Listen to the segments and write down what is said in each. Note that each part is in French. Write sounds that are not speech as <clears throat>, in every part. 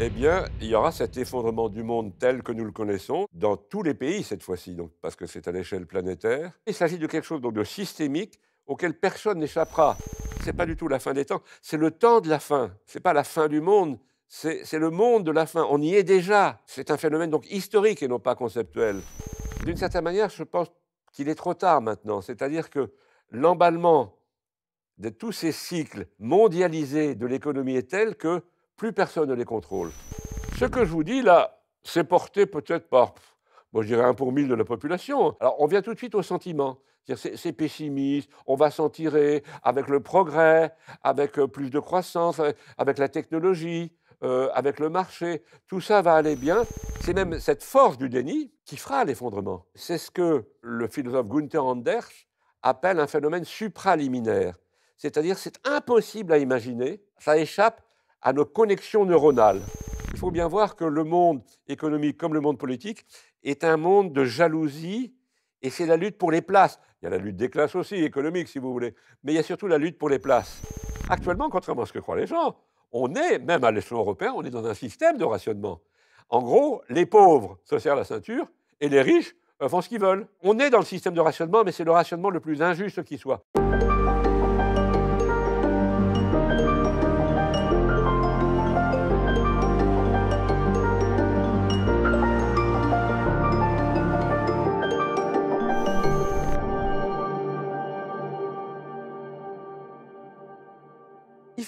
eh bien, il y aura cet effondrement du monde tel que nous le connaissons dans tous les pays cette fois-ci, donc, parce que c'est à l'échelle planétaire. Il s'agit de quelque chose donc, de systémique auquel personne n'échappera. Ce n'est pas du tout la fin des temps, c'est le temps de la fin. Ce n'est pas la fin du monde, c'est le monde de la fin. On y est déjà. C'est un phénomène donc historique et non pas conceptuel. D'une certaine manière, je pense qu'il est trop tard maintenant. C'est-à-dire que l'emballement de tous ces cycles mondialisés de l'économie est tel que plus personne ne les contrôle. Ce que je vous dis là, c'est porté peut-être par, bon, je dirais, un pour mille de la population. Alors on vient tout de suite au sentiment. C'est pessimiste, on va s'en tirer avec le progrès, avec euh, plus de croissance, avec la technologie, euh, avec le marché. Tout ça va aller bien. C'est même cette force du déni qui fera l'effondrement. C'est ce que le philosophe Gunther Anders appelle un phénomène supraliminaire. C'est-à-dire c'est impossible à imaginer, ça échappe à nos connexions neuronales. Il faut bien voir que le monde économique comme le monde politique est un monde de jalousie et c'est la lutte pour les places. Il y a la lutte des classes aussi, économique si vous voulez, mais il y a surtout la lutte pour les places. Actuellement, contrairement à ce que croient les gens, on est, même à l'échelon européen, on est dans un système de rationnement. En gros, les pauvres se serrent la ceinture et les riches euh, font ce qu'ils veulent. On est dans le système de rationnement, mais c'est le rationnement le plus injuste qui soit.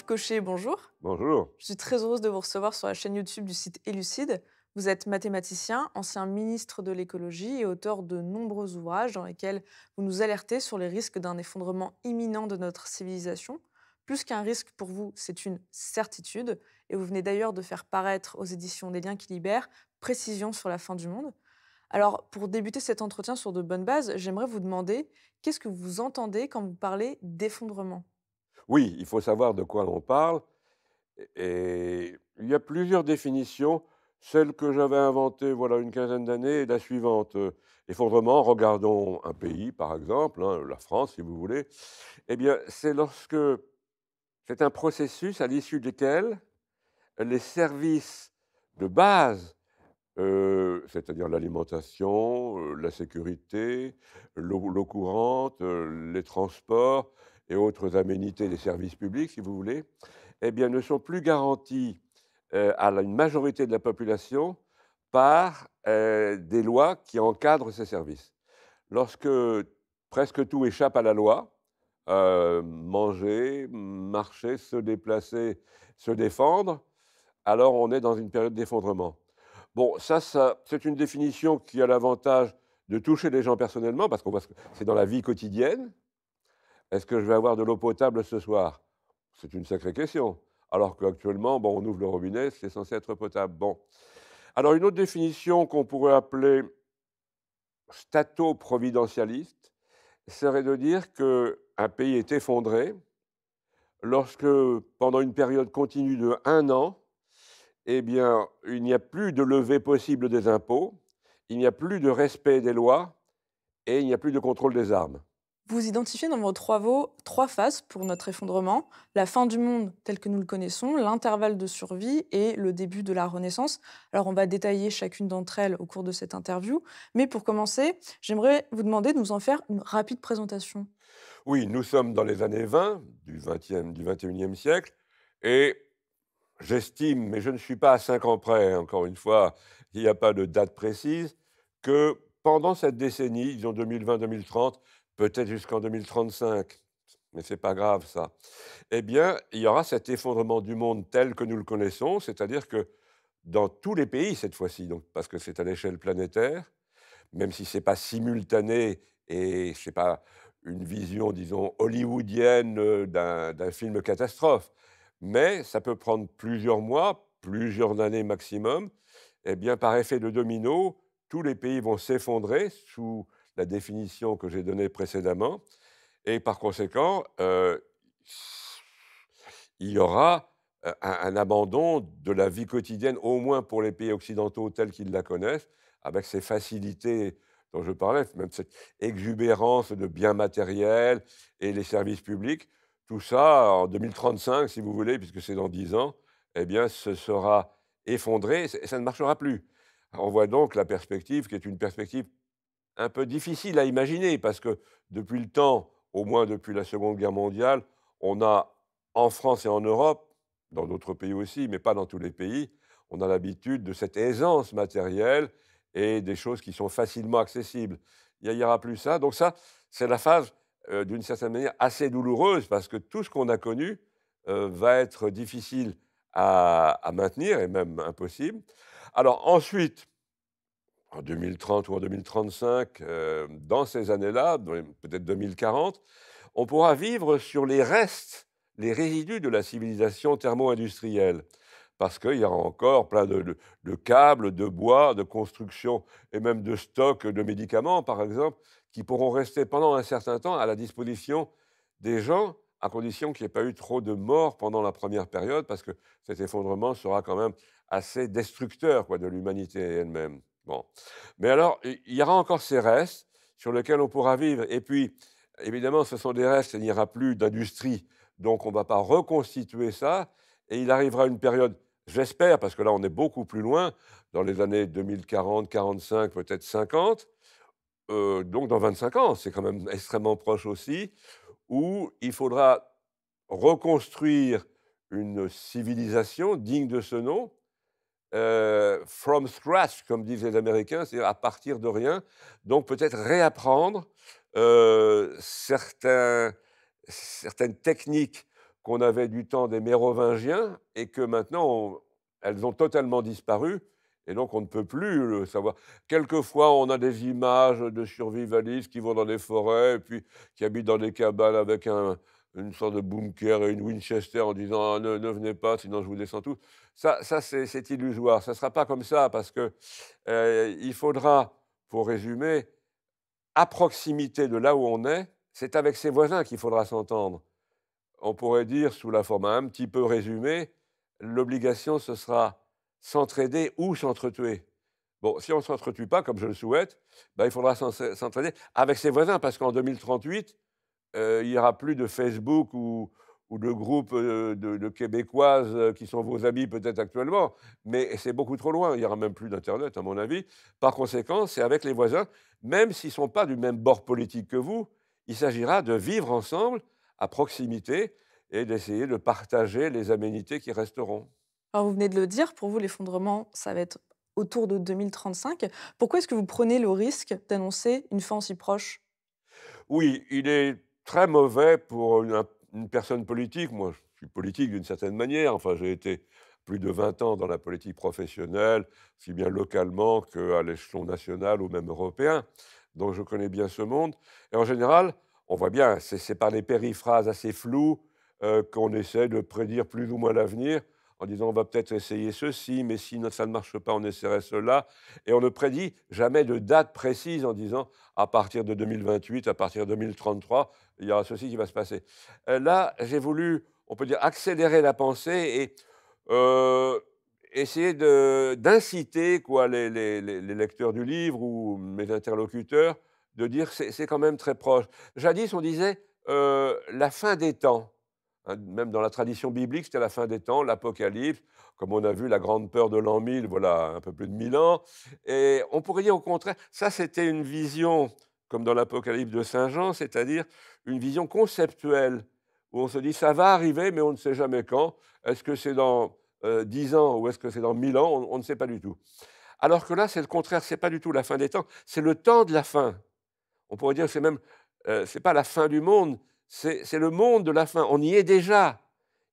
Cochet, bonjour. Bonjour. Je suis très heureuse de vous recevoir sur la chaîne YouTube du site Élucide. Vous êtes mathématicien, ancien ministre de l'écologie et auteur de nombreux ouvrages dans lesquels vous nous alertez sur les risques d'un effondrement imminent de notre civilisation. Plus qu'un risque pour vous, c'est une certitude. Et vous venez d'ailleurs de faire paraître aux éditions des liens qui libèrent Précision sur la fin du monde. Alors, pour débuter cet entretien sur de bonnes bases, j'aimerais vous demander qu'est-ce que vous entendez quand vous parlez d'effondrement oui, il faut savoir de quoi l'on parle. Et il y a plusieurs définitions. Celle que j'avais inventée voilà une quinzaine d'années est la suivante. Euh, effondrement, regardons un pays par exemple, hein, la France si vous voulez. Eh bien, c'est lorsque c'est un processus à l'issue duquel les services de base euh, c'est-à-dire l'alimentation, euh, la sécurité, l'eau courante, les transports, et autres aménités des services publics, si vous voulez, eh bien, ne sont plus garanties euh, à une majorité de la population par euh, des lois qui encadrent ces services. Lorsque presque tout échappe à la loi, euh, manger, marcher, se déplacer, se défendre, alors on est dans une période d'effondrement. Bon, ça, c'est une définition qui a l'avantage de toucher les gens personnellement, parce qu'on que c'est dans la vie quotidienne, est-ce que je vais avoir de l'eau potable ce soir C'est une sacrée question. Alors qu'actuellement, bon, on ouvre le robinet, c'est censé être potable. Bon. Alors, une autre définition qu'on pourrait appeler stato-providentialiste serait de dire qu'un pays est effondré lorsque, pendant une période continue de un an, eh bien, il n'y a plus de levée possible des impôts, il n'y a plus de respect des lois et il n'y a plus de contrôle des armes. Vous identifiez dans vos trois travaux trois phases pour notre effondrement, la fin du monde tel que nous le connaissons, l'intervalle de survie et le début de la Renaissance. Alors on va détailler chacune d'entre elles au cours de cette interview, mais pour commencer, j'aimerais vous demander de nous en faire une rapide présentation. Oui, nous sommes dans les années 20 du, 20e, du 21e siècle et j'estime, mais je ne suis pas à cinq ans près, hein, encore une fois, il n'y a pas de date précise, que pendant cette décennie, disons 2020-2030, peut-être jusqu'en 2035, mais ce n'est pas grave ça, eh bien, il y aura cet effondrement du monde tel que nous le connaissons, c'est-à-dire que dans tous les pays cette fois-ci, donc, parce que c'est à l'échelle planétaire, même si ce n'est pas simultané et, c'est n'est pas, une vision, disons, hollywoodienne euh, d'un film catastrophe, mais ça peut prendre plusieurs mois, plusieurs années maximum, eh bien, par effet de domino, tous les pays vont s'effondrer sous la définition que j'ai donnée précédemment. Et par conséquent, euh, il y aura euh, un, abandon de la vie quotidienne, au moins pour les pays occidentaux tels qu'ils la connaissent, avec ces facilités dont je parlais, même cette exubérance de biens matériels et les services publics. Tout ça, en 2035, si vous voulez, puisque c'est dans 10 ans, eh bien, ce sera effondré et ça ne marchera plus. On voit donc la perspective, qui est une perspective un peu difficile à imaginer, parce que depuis le temps, au moins depuis la Seconde Guerre mondiale, on a en France et en Europe, dans d'autres pays aussi, mais pas dans tous les pays, on a l'habitude de cette aisance matérielle et des choses qui sont facilement accessibles. Il n'y aura plus ça. Donc ça, c'est la phase, euh, d'une certaine manière, assez douloureuse, parce que tout ce qu'on a connu euh, va être difficile à, maintenir et même impossible. Alors ensuite, en 2030 ou en 2035, euh, dans ces années-là, peut-être 2040, on pourra vivre sur les restes, les résidus de la civilisation thermo-industrielle. Parce qu'il y aura encore plein de, câbles, de bois, de constructions et même de stocks de médicaments, par exemple, qui pourront rester pendant un certain temps à la disposition des gens, à condition qu'il n'y ait pas eu trop de morts pendant la première période, parce que cet effondrement sera quand même assez destructeur quoi, de l'humanité elle-même. Mais alors, il y aura encore ces restes sur lesquels on pourra vivre. Et puis, évidemment, ce sont des restes, il n'y aura plus d'industrie. Donc, on ne va pas reconstituer ça. Et il arrivera une période, j'espère, parce que là, on est beaucoup plus loin, dans les années 2040, 45, peut-être 50, euh, donc dans 25 ans, c'est quand même extrêmement proche aussi, où il faudra reconstruire une civilisation digne de ce nom, euh, from scratch, comme disent les Américains, c'est-à-dire à partir de rien. Donc peut-être réapprendre euh, certaines techniques qu'on avait du temps des Mérovingiens et que maintenant elles ont totalement disparu. Et donc, on ne peut plus le savoir. Quelquefois, on a des images de survivalistes qui vont dans des forêts, et puis qui habitent dans des cabanes avec un, une sorte de bunker et une Winchester en disant ah, ne, venez pas, sinon je vous descends tous. Ça, ça c'est illusoire. Ça ne sera pas comme ça parce que euh, il faudra, pour résumer, à proximité de là où on est, c'est avec ses voisins qu'il faudra s'entendre. On pourrait dire, sous la forme un petit peu résumée, l'obligation ce sera s'entraider ou s'entretuer. Bon, si on ne s'entretue pas, comme je le souhaite, ben, il faudra s'entraider avec ses voisins parce qu'en 2038, euh, il n'y aura plus de Facebook ou, de groupes euh, de, Québécoises euh, qui sont vos amis peut-être actuellement, mais c'est beaucoup trop loin. Il n'y aura même plus d'Internet, à mon avis. Par conséquent, c'est avec les voisins, même s'ils ne sont pas du même bord politique que vous, il s'agira de vivre ensemble, à proximité, et d'essayer de partager les aménités qui resteront. Alors vous venez de le dire, pour vous, l'effondrement, ça va être autour de 2035. Pourquoi est-ce que vous prenez le risque d'annoncer une fin aussi proche Oui, il est très mauvais pour une, personne politique. Moi, je suis politique d'une certaine manière. Enfin, j'ai été plus de 20 ans dans la politique professionnelle, si bien localement qu'à l'échelon national ou même européen. Donc, je connais bien ce monde. Et en général, on voit bien, c'est par des périphrases assez floues euh, qu'on essaie de prédire plus ou moins l'avenir en disant on va peut-être essayer ceci, mais si ça ne marche pas, on essaierait cela. Et on ne prédit jamais de date précise en disant à partir de 2028, à partir de 2033, il y aura ceci qui va se passer. Euh, là, j'ai voulu, on peut dire, accélérer la pensée et euh, essayer d'inciter les, lecteurs du livre ou mes interlocuteurs de dire c'est quand même très proche. Jadis, on disait euh, la fin des temps. Hein, même dans la tradition biblique, c'était la fin des temps, l'Apocalypse, comme on a vu la grande peur de l'an 1000, voilà un peu plus de 1000 ans. Et on pourrait dire au contraire, ça c'était une vision, comme dans l'Apocalypse de Saint Jean, c'est-à-dire une vision conceptuelle, où on se dit ça va arriver, mais on ne sait jamais quand. Est-ce que c'est dans 10 euh, ans ou est-ce que c'est dans 1000 ans on, ne sait pas du tout. Alors que là, c'est le contraire, c'est pas du tout la fin des temps, c'est le temps de la fin. On pourrait dire que c'est même, euh, c'est pas la fin du monde, c'est le monde de la fin. On y est déjà.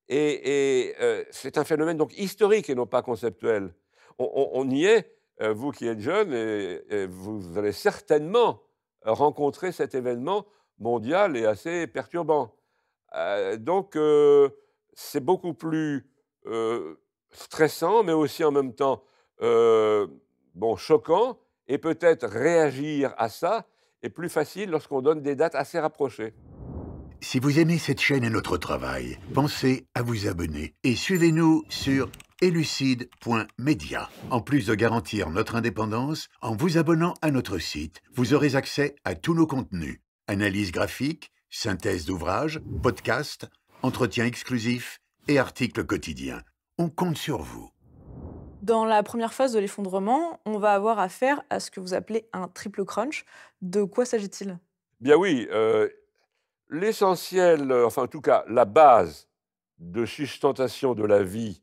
Et, euh, c'est un phénomène donc historique et non pas conceptuel. On, y est, euh, vous qui êtes jeune, et, vous, allez certainement rencontrer cet événement mondial et assez perturbant. Euh, donc, c'est beaucoup plus stressant, mais aussi en même temps bon, choquant, et peut-être réagir à ça est plus facile lorsqu'on donne des dates assez rapprochées. Si vous aimez cette chaîne et notre travail, pensez à vous abonner et suivez-nous sur elucide.media. En plus de garantir notre indépendance, en vous abonnant à notre site, vous aurez accès à tous nos contenus. Analyse graphique, synthèse d'ouvrages, podcasts, entretiens exclusifs et articles quotidiens. On compte sur vous. Dans la première phase de l'effondrement, on va avoir affaire à ce que vous appelez un triple crunch. De quoi s'agit-il Bien oui, euh, l'essentiel, euh, enfin en tout cas la base de sustentation de la vie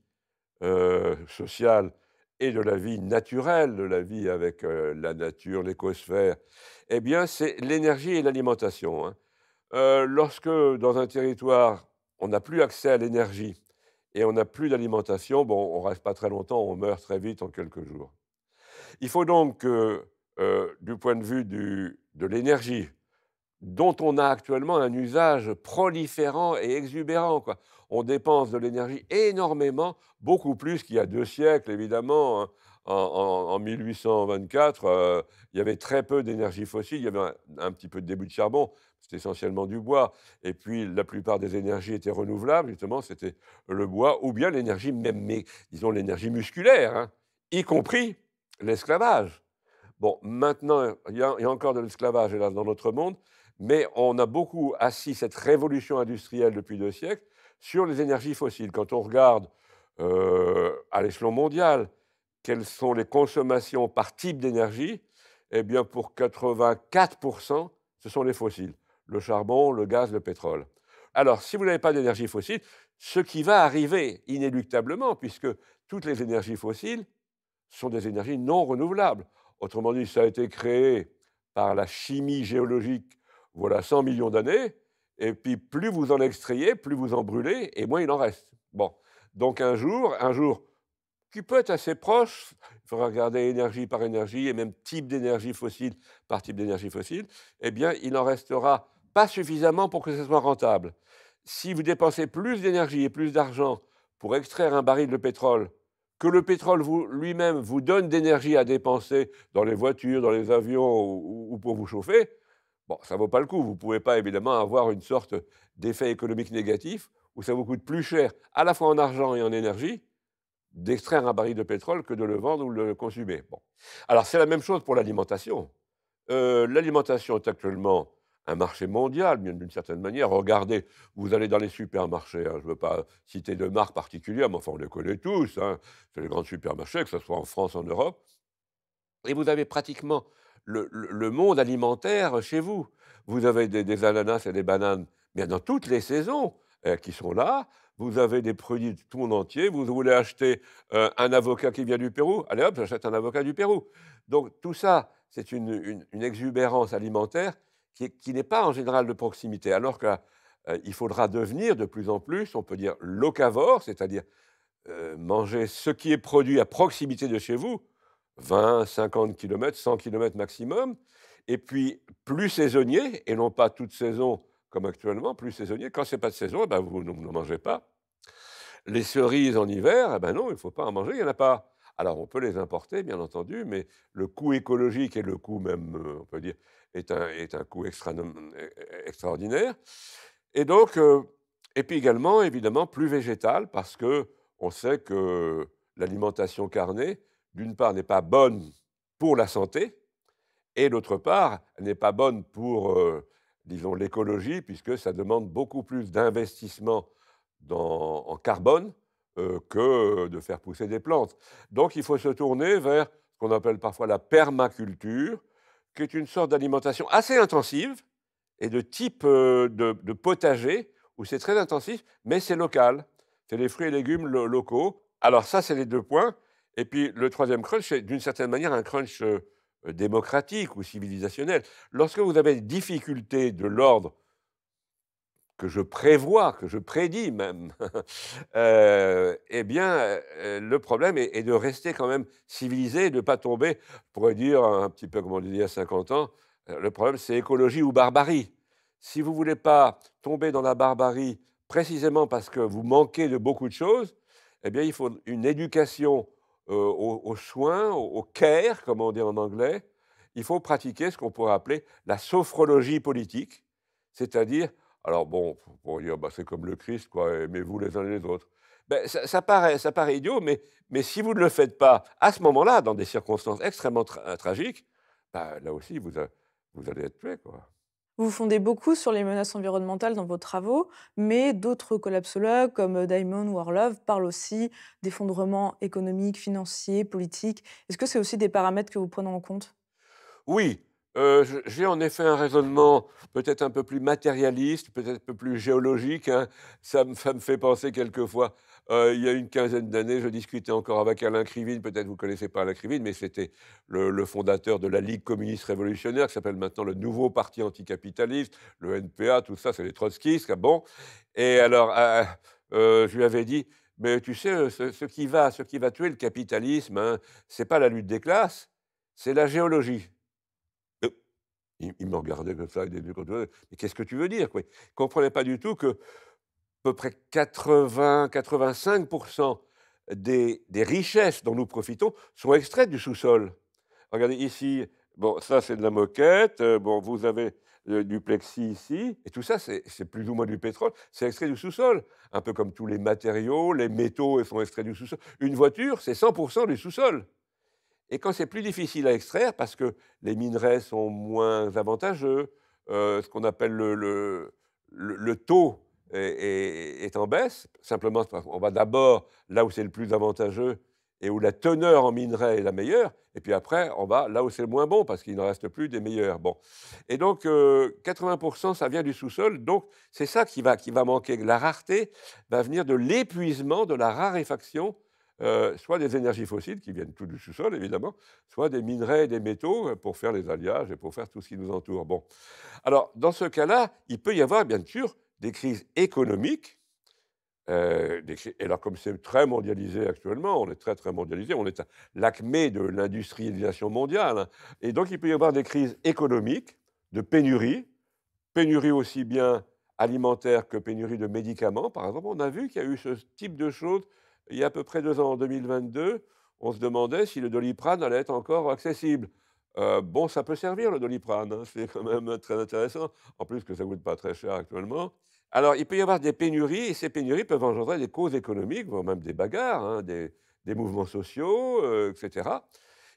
euh, sociale et de la vie naturelle, de la vie avec euh, la nature, l'écosphère, eh bien c'est l'énergie et l'alimentation. Hein. lorsque dans un territoire on n'a plus accès à l'énergie et on n'a plus d'alimentation, bon, on reste pas très longtemps, on meurt très vite en quelques jours. Il faut donc que, du point de vue de l'énergie, dont on a actuellement un usage proliférant et exubérant. On dépense de l'énergie énormément, beaucoup plus qu'il y a deux siècles, évidemment. Hein. En, 1824, euh, il y avait très peu d'énergie fossile, il y avait un, petit peu de début de charbon, c'était essentiellement du bois, et puis la plupart des énergies étaient renouvelables, justement, c'était le bois, ou bien l'énergie même, disons l'énergie musculaire, hein, y compris l'esclavage. Bon, maintenant, il y, a, encore de l'esclavage, dans notre monde, mais on a beaucoup assis cette révolution industrielle depuis deux siècles sur les énergies fossiles. Quand on regarde euh, à l'échelon mondial quelles sont les consommations par type d'énergie, eh bien pour 84%, ce sont les fossiles, le charbon, le gaz, le pétrole. Alors, si vous n'avez pas d'énergie fossile, ce qui va arriver inéluctablement, puisque toutes les énergies fossiles sont des énergies non renouvelables. Autrement dit, ça a été créé par la chimie géologique voilà 100 millions d'années, et puis plus vous en extrayez, plus vous en brûlez, et moins il en reste. Bon, donc un jour, un jour qui peut être assez proche, il faudra regarder énergie par énergie, et même type d'énergie fossile par type d'énergie fossile, eh bien il n'en restera pas suffisamment pour que ce soit rentable. Si vous dépensez plus d'énergie et plus d'argent pour extraire un baril de pétrole que le pétrole lui-même vous donne d'énergie à dépenser dans les voitures, dans les avions ou pour vous chauffer, Bon, ça ne vaut pas le coup. Vous ne pouvez pas évidemment avoir une sorte d'effet économique négatif où ça vous coûte plus cher, à la fois en argent et en énergie, d'extraire un baril de pétrole que de le vendre ou de le consommer. Bon. Alors c'est la même chose pour l'alimentation. Euh, l'alimentation est actuellement un marché mondial, bien d'une certaine manière. Regardez, vous allez dans les supermarchés, hein, je ne veux pas citer de marques particulières, mais enfin on les connaît tous, hein. c'est les grands supermarchés, que ce soit en France, en Europe, et vous avez pratiquement le, monde alimentaire chez vous. Vous avez des, ananas et des bananes, bien dans toutes les saisons euh, qui sont là. Vous avez des produits de tout le monde entier. Vous voulez acheter euh, un avocat qui vient du Pérou Allez hop, j'achète un avocat du Pérou. Donc tout ça, c'est une, exubérance alimentaire qui, n'est pas en général de proximité. Alors qu'il euh, faudra devenir de plus en plus, on peut dire, locavore, c'est-à-dire manger ce qui est produit à proximité de chez vous 20, 50 km, 100 km maximum. Et puis, plus saisonnier, et non pas toute saison comme actuellement, plus saisonnier, quand c'est pas de saison, eh ben vous ne mangez pas. Les cerises en hiver, eh ben non, il ne faut pas en manger, il n'y en a pas. Alors on peut les importer, bien entendu, mais le coût écologique et le coût même, euh, on peut dire, est un, coût e, e, extraordinaire. Et donc, euh, et puis également, évidemment, plus végétal, parce que on sait que l'alimentation carnée d'une part, n'est pas bonne pour la santé, et d'autre part, n'est pas bonne pour, euh, disons, l'écologie, puisque ça demande beaucoup plus d'investissement en carbone euh, que de faire pousser des plantes. Donc il faut se tourner vers ce qu'on appelle parfois la permaculture, qui est une sorte d'alimentation assez intensive et de type euh, de, potager, où c'est très intensif, mais c'est local. C'est les fruits et légumes locaux. Alors ça, c'est les deux points. Et puis le troisième crunch, c'est d'une certaine manière un crunch euh, euh, démocratique ou civilisationnel. Lorsque vous avez des difficultés de l'ordre que je prévois, que je prédis même, <laughs> euh, eh bien, le problème est, de rester quand même civilisé, de ne pas tomber, je pourrais dire un petit peu comme on dit il y a 50 ans, le problème c'est écologie ou barbarie. Si vous ne voulez pas tomber dans la barbarie précisément parce que vous manquez de beaucoup de choses, eh bien, il faut une éducation euh, aux, soins, au, au, care, comme on dit en anglais, il faut pratiquer ce qu'on pourrait appeler la sophrologie politique, c'est-à-dire, alors bon, dire, bah, c'est comme le Christ, quoi, aimez-vous les uns les autres. Ben, ça, paraît, ça paraît idiot, mais, mais si vous ne le faites pas à ce moment-là, dans des circonstances extrêmement tragiques, ben, là aussi, vous, euh, vous allez être tué, quoi. Vous fondez beaucoup sur les menaces environnementales dans vos travaux, mais d'autres collapsologues comme Diamond ou Orlov parlent aussi d'effondrement économique, financier, politique. Est-ce que c'est aussi des paramètres que vous prenez en compte Oui. Euh, j'ai en effet un raisonnement peut-être un peu plus matérialiste, peut-être un peu plus géologique. Hein. ça me fait penser quelquefois euh, il y a une quinzaine d'années, je discutais encore avec Alain Krivine, peut-être vous ne connaissez pas Alain Krivine, mais c'était le, fondateur de la Ligue communiste révolutionnaire, qui s'appelle maintenant le Nouveau Parti anticapitaliste, le NPA, tout ça, c'est les trotskistes, ah bon. Et alors, ah, ah, euh, je lui avais dit, mais tu sais, ce, qui, va, ce qui va tuer le capitalisme, hein, ce n'est pas la lutte des classes, c'est la géologie. Euh, il, il me regardait comme ça, il dit, mais qu'est-ce que tu veux dire Il ne comprenait pas du tout que à peu près 80-85% des, richesses dont nous profitons sont extraites du sous-sol. Regardez ici, bon, ça c'est de la moquette, euh, bon, vous avez euh, du plexi ici, et tout ça c'est plus ou moins du pétrole, c'est extrait du sous-sol. Un peu comme tous les matériaux, les métaux sont extraits du sous-sol. Une voiture, c'est 100% du sous-sol. Et quand c'est plus difficile à extraire, parce que les minerais sont moins avantageux, euh, ce qu'on appelle le, le taux est, en baisse. Simplement, on va d'abord là où c'est le plus avantageux et où la teneur en minerai est la meilleure, et puis après, on va là où c'est le moins bon, parce qu'il ne reste plus des meilleurs. Bon. Et donc, 80%, euh, ça vient du sous-sol, donc c'est ça qui va, qui va manquer. La rareté va venir de l'épuisement, de la raréfaction, euh, soit des énergies fossiles, qui viennent tout du sous-sol, évidemment, soit des minerais et des métaux euh, pour faire les alliages et pour faire tout ce qui nous entoure. Bon. Alors, dans ce cas-là, il peut y avoir, bien sûr, des crises économiques. Euh, et alors comme c'est très mondialisé actuellement, on est très très mondialisé, on est à l'acmé de l'industrialisation mondiale. Hein, et donc, il peut y avoir des crises économiques, de pénurie, pénurie aussi bien alimentaire que pénurie de médicaments. Par exemple, on a vu qu'il y a eu ce type de choses il y a à peu près deux ans, en 2022. On se demandait si le doliprane allait être encore accessible. Euh, bon, ça peut servir le doliprane, hein, c'est quand même très intéressant, en plus que ça ne coûte pas très cher actuellement. Alors, il peut y avoir des pénuries, et ces pénuries peuvent engendrer des causes économiques, voire même des bagarres, hein, des, mouvements sociaux, euh, etc.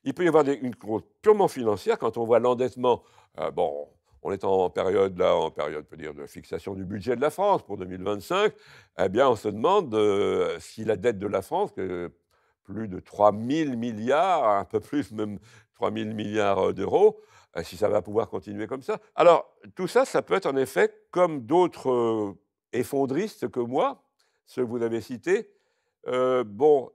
Il peut y avoir une cause purement financière, quand on voit l'endettement. Euh, bon, on est en période, là, en période, peut dire, de fixation du budget de la France pour 2025. Eh bien, on se demande euh, si la dette de la France, que plus de 3 000 milliards, un peu plus même 3 000 milliards d'euros, euh, si ça va pouvoir continuer comme ça. Alors, tout ça, ça peut être en effet, comme d'autres euh, effondristes que moi, ceux que vous avez cités, euh, bon,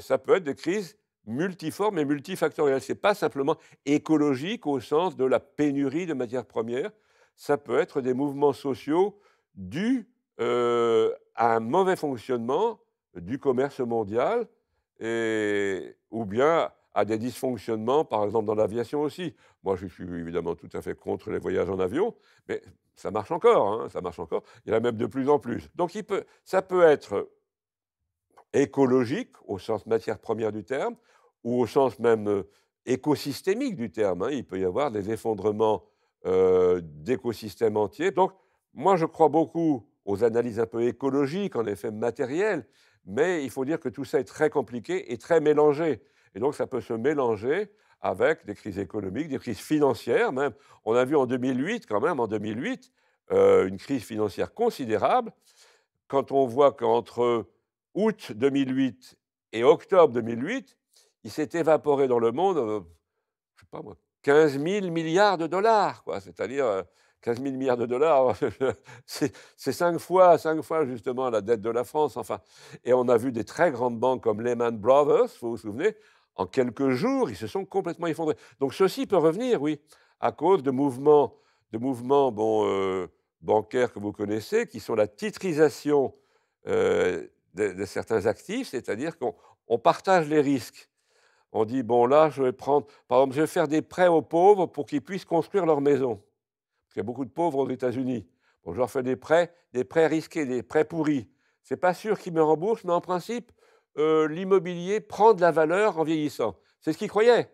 ça peut être des crises multiformes et multifactorielles. Ce n'est pas simplement écologique au sens de la pénurie de matières premières. Ça peut être des mouvements sociaux dus à un mauvais fonctionnement du commerce mondial et, ou bien à des dysfonctionnements, par exemple dans l'aviation aussi. Moi, je suis évidemment tout à fait contre les voyages en avion, mais ça marche encore, hein, ça marche encore. Il y en a même de plus en plus. Donc, ça peut être écologique au sens matière première du terme, ou au sens même euh, écosystémique du terme. Hein. Il peut y avoir des effondrements euh, d'écosystèmes entiers. Donc, moi, je crois beaucoup aux analyses un peu écologiques, en effet matérielles, mais il faut dire que tout ça est très compliqué et très mélangé. Et donc ça peut se mélanger avec des crises économiques, des crises financières même. On a vu en 2008 quand même, en 2008, euh, une crise financière considérable. Quand on voit qu'entre août 2008 et octobre 2008, il s'est évaporé dans le monde, euh, je sais pas moi, 15 000 milliards de dollars, quoi. C'est-à-dire 15 euh, 000 milliards de dollars, <laughs> c'est cinq fois, cinq fois justement la dette de la France. Enfin, et on a vu des très grandes banques comme Lehman Brothers, vous vous souvenez, en quelques jours, ils se sont complètement effondrés. Donc ceci peut revenir, oui, à cause de mouvements, de mouvements euh, bancaires que vous connaissez, qui sont la titrisation euh, de, certains actifs, c'est-à-dire qu'on partage les risques. On dit, bon là, je vais prendre, par exemple, je vais faire des prêts aux pauvres pour qu'ils puissent construire leur maison. Il y a beaucoup de pauvres aux États-Unis. Bon, je leur fais des prêts, des prêts risqués, des prêts pourris. C'est pas sûr qu'ils me remboursent, mais en principe, euh, l'immobilier prend de la valeur en vieillissant. C'est ce qu'ils croyaient.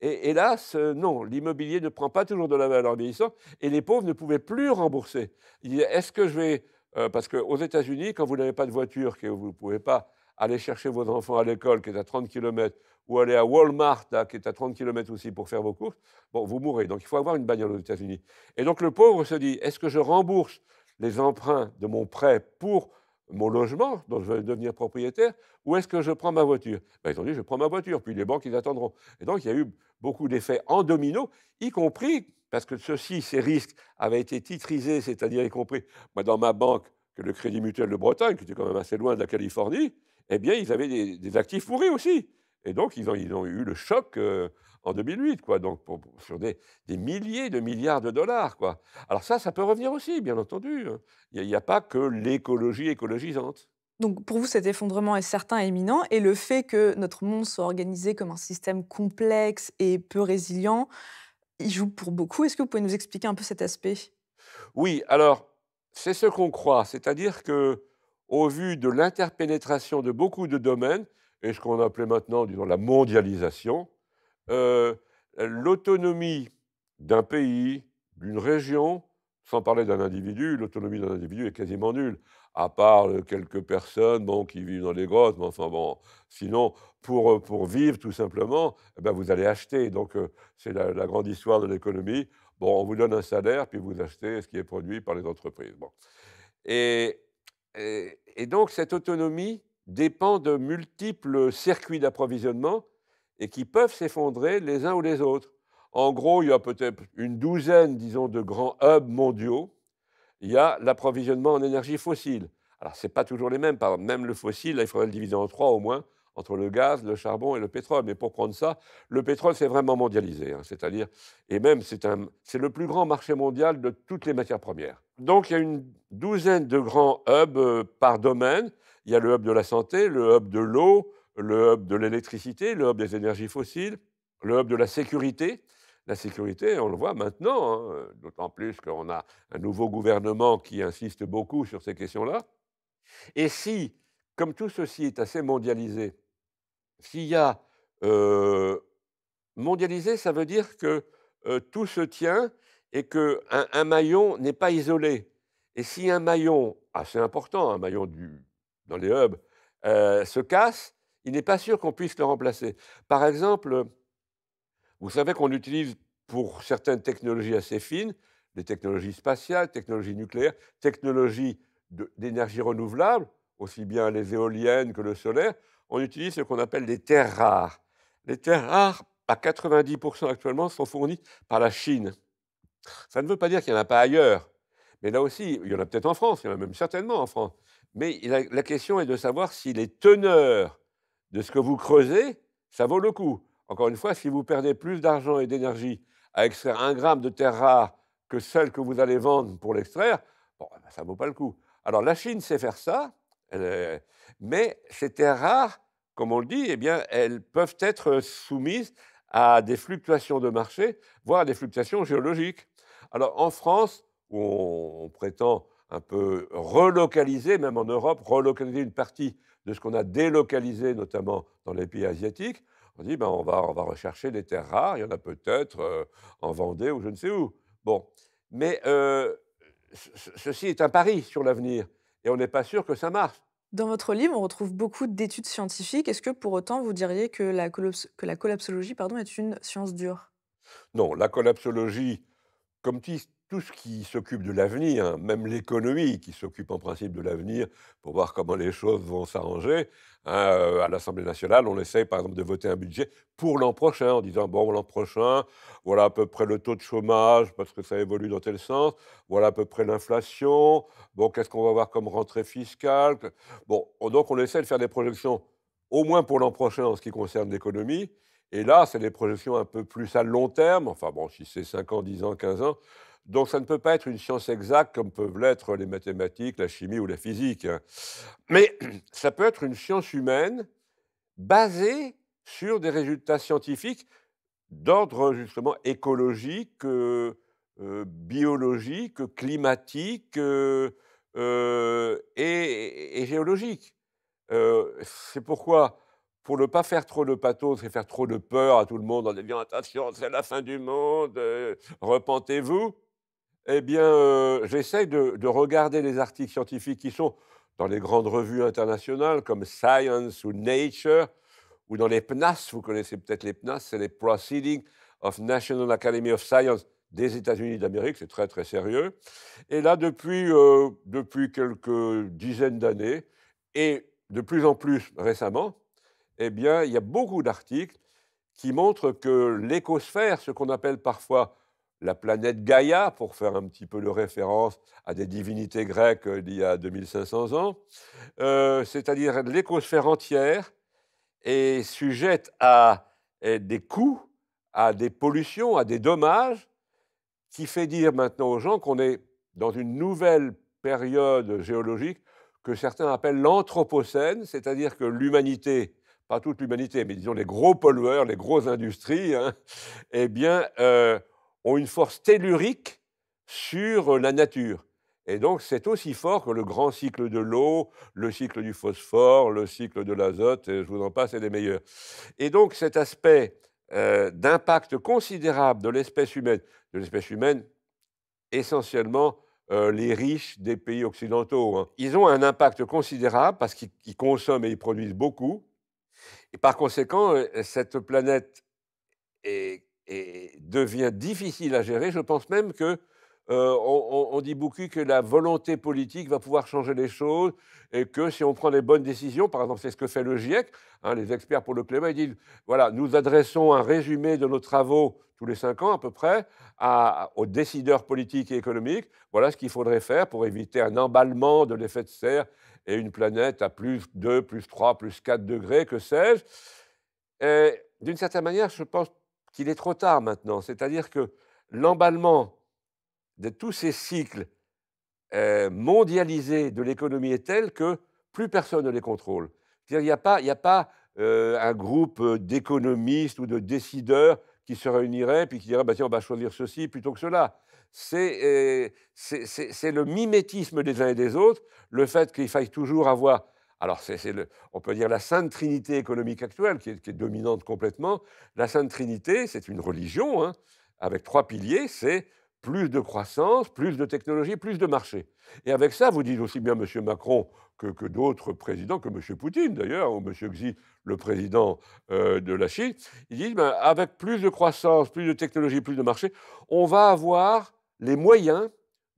Et hélas, euh, non, l'immobilier ne prend pas toujours de la valeur en vieillissant, et les pauvres ne pouvaient plus rembourser. Ils est-ce que je vais... Euh, parce qu'aux États-Unis, quand vous n'avez pas de voiture, que vous ne pouvez pas aller chercher vos enfants à l'école, qui est à 30 km, ou aller à Walmart, qui est à 30 km aussi, pour faire vos courses, bon, vous mourrez. Donc il faut avoir une bagnole aux États-Unis. Et donc le pauvre se dit, est-ce que je rembourse les emprunts de mon prêt pour mon logement dont je vais devenir propriétaire où est-ce que je prends ma voiture ben, Ils ont dit je prends ma voiture, puis les banques, ils attendront. Et donc, il y a eu beaucoup d'effets en domino, y compris parce que ceci, ces risques avaient été titrisés, c'est-à-dire y compris moi, ben, dans ma banque, que le Crédit Mutuel de Bretagne, qui était quand même assez loin de la Californie, eh bien, ils avaient des, actifs pourris aussi. Et donc, ils ont, ils ont eu le choc. Euh, en 2008, quoi, donc sur des, milliers de milliards de dollars. Quoi. Alors ça, ça peut revenir aussi, bien entendu. Hein. Il n'y a, pas que l'écologie écologisante. Donc pour vous, cet effondrement est certain et imminent, et le fait que notre monde soit organisé comme un système complexe et peu résilient, il joue pour beaucoup. Est-ce que vous pouvez nous expliquer un peu cet aspect Oui, alors c'est ce qu'on croit, c'est-à-dire que au vu de l'interpénétration de beaucoup de domaines, et ce qu'on appelait maintenant, disons, la mondialisation, euh, l'autonomie d'un pays, d'une région, sans parler d'un individu, l'autonomie d'un individu est quasiment nulle, à part quelques personnes bon, qui vivent dans les grottes, mais bon, sinon, euh, pour, vivre tout simplement, eh ben, vous allez acheter. Donc, euh, c'est la, grande histoire de l'économie. Bon, on vous donne un salaire, puis vous achetez ce qui est produit par les entreprises. et donc, cette autonomie dépend de multiples circuits d'approvisionnement et qui peuvent s'effondrer les uns ou les autres. En gros, il y a peut-être une douzaine, disons, de grands hubs mondiaux. Il y a l'approvisionnement en énergie fossile. Alors, ce n'est pas toujours les mêmes. même le fossile, il faudrait le diviser en trois au moins, entre le gaz, le charbon et le pétrole. Mais pour prendre ça, le pétrole, c'est vraiment mondialisé. Hein. C'est-à-dire, et même, c'est le plus grand marché mondial de toutes les matières premières. Donc, il y a une douzaine de grands hubs euh, par domaine. Il y a le hub de la santé, le hub de l'eau, le hub de l'électricité, le hub des énergies fossiles, le hub de la sécurité. La sécurité, on le voit maintenant, hein, d'autant plus qu'on a un nouveau gouvernement qui insiste beaucoup sur ces questions-là. Et si, comme tout ceci est assez mondialisé, s'il y a euh, mondialisé, ça veut dire que euh, tout se tient et qu'un un maillon n'est pas isolé. Et si un maillon assez important, un maillon du, dans les hubs, euh, se casse, il n'est pas sûr qu'on puisse le remplacer. Par exemple, vous savez qu'on utilise pour certaines technologies assez fines, des technologies spatiales, technologies nucléaires, technologies d'énergie renouvelable, aussi bien les éoliennes que le solaire, on utilise ce qu'on appelle les terres rares. Les terres rares, à 90% actuellement, sont fournies par la Chine. Ça ne veut pas dire qu'il n'y en a pas ailleurs. Mais là aussi, il y en a peut-être en France, il y en a même certainement en France. Mais la question est de savoir si les teneurs de ce que vous creusez, ça vaut le coup. Encore une fois, si vous perdez plus d'argent et d'énergie à extraire un gramme de terre rare que celle que vous allez vendre pour l'extraire, eh ben, ça vaut pas le coup. Alors la Chine sait faire ça, mais ces terres rares, comme on le dit, eh bien, elles peuvent être soumises à des fluctuations de marché, voire à des fluctuations géologiques. Alors en France, où on prétend un peu relocaliser, même en Europe, relocaliser une partie de ce qu'on a délocalisé, notamment dans les pays asiatiques. On dit, ben, on, va, on va rechercher des terres rares, il y en a peut-être euh, en Vendée ou je ne sais où. Bon, mais euh, ceci est un pari sur l'avenir, et on n'est pas sûr que ça marche. Dans votre livre, on retrouve beaucoup d'études scientifiques. Est-ce que pour autant vous diriez que la, que la collapsologie pardon, est une science dure Non, la collapsologie, comme, tout ce qui s'occupe de l'avenir, même l'économie qui s'occupe en principe de l'avenir pour voir comment les choses vont s'arranger. Hein, euh, à l'Assemblée nationale, on essaye par exemple de voter un budget pour l'an prochain en disant bon, l'an prochain, voilà à peu près le taux de chômage parce que ça évolue dans tel sens, voilà à peu près l'inflation, bon, qu'est-ce qu'on va avoir comme rentrée fiscale. Bon, donc on essaie de faire des projections au moins pour l'an prochain en ce qui concerne l'économie. Et là, c'est des projections un peu plus à long terme, enfin bon, si c'est 5 ans, 10 ans, 15 ans, donc ça ne peut pas être une science exacte comme peuvent l'être les mathématiques, la chimie ou la physique. Hein. Mais <clears throat> ça peut être une science humaine basée sur des résultats scientifiques d'ordre justement écologique, euh, euh, biologique, climatique euh, et, géologique. C'est pourquoi pour ne pas faire trop de pathos et faire trop de peur à tout le monde en disant attention, c'est la fin du monde, repentez-vous eh bien, euh, j'essaie de, regarder les articles scientifiques qui sont dans les grandes revues internationales comme Science ou Nature, ou dans les PNAS, vous connaissez peut-être les PNAS, c'est les Proceedings of National Academy of Science des États-Unis d'Amérique, c'est très très sérieux. Et là, depuis, euh, depuis quelques dizaines d'années, et de plus en plus récemment, eh bien, il y a beaucoup d'articles qui montrent que l'écosphère, ce qu'on appelle parfois la planète Gaïa, pour faire un petit peu de référence à des divinités grecques euh, d'il y a 2500 ans, euh, c'est-à-dire l'écosphère entière, est sujette à des coûts, à des pollutions, à des dommages, qui fait dire maintenant aux gens qu'on est dans une nouvelle période géologique que certains appellent l'Anthropocène, c'est-à-dire que l'humanité, pas toute l'humanité, mais disons les gros pollueurs, les grosses industries, hein, eh bien, euh, ont une force tellurique sur la nature. Et donc, c'est aussi fort que le grand cycle de l'eau, le cycle du phosphore, le cycle de l'azote, je vous en passe, c'est des meilleurs. Et donc, cet aspect euh, d'impact considérable de l'espèce humaine, de l'espèce humaine essentiellement euh, les riches des pays occidentaux, hein. ils ont un impact considérable parce qu'ils consomment et ils produisent beaucoup. Et par conséquent, euh, cette planète est et devient difficile à gérer. Je pense même que euh, on, dit beaucoup que la volonté politique va pouvoir changer les choses et que si on prend les bonnes décisions, par exemple, c'est ce que fait le GIEC, hein, les experts pour le climat, ils disent voilà, nous adressons un résumé de nos travaux tous les cinq ans à peu près à, aux décideurs politiques et économiques. Voilà ce qu'il faudrait faire pour éviter un emballement de l'effet de serre et une planète à plus 2, plus 3, plus 4 degrés, que sais-je. D'une certaine manière, je pense qu'il est trop tard maintenant. C'est-à-dire que l'emballement de tous ces cycles euh, mondialisés de l'économie est tel que plus personne ne les contrôle. Il n'y a pas, euh, un groupe d'économistes ou de décideurs qui se réuniraient puis qui dirait bah, « tiens, on va choisir ceci plutôt que cela. Euh, c'est le mimétisme des uns et des autres, le fait qu'il faille toujours avoir alors, c'est, on peut dire la Sainte Trinité économique actuelle, qui est, dominante complètement. La Sainte Trinité, c'est une religion, hein, avec trois piliers, c'est plus de croissance, plus de technologie, plus de marché. Et avec ça, vous dites aussi bien M. Macron que, d'autres présidents, que M. Poutine d'ailleurs, ou M. Xi, le président euh, de la Chine, ils disent, ben, avec plus de croissance, plus de technologie, plus de marché, on va avoir les moyens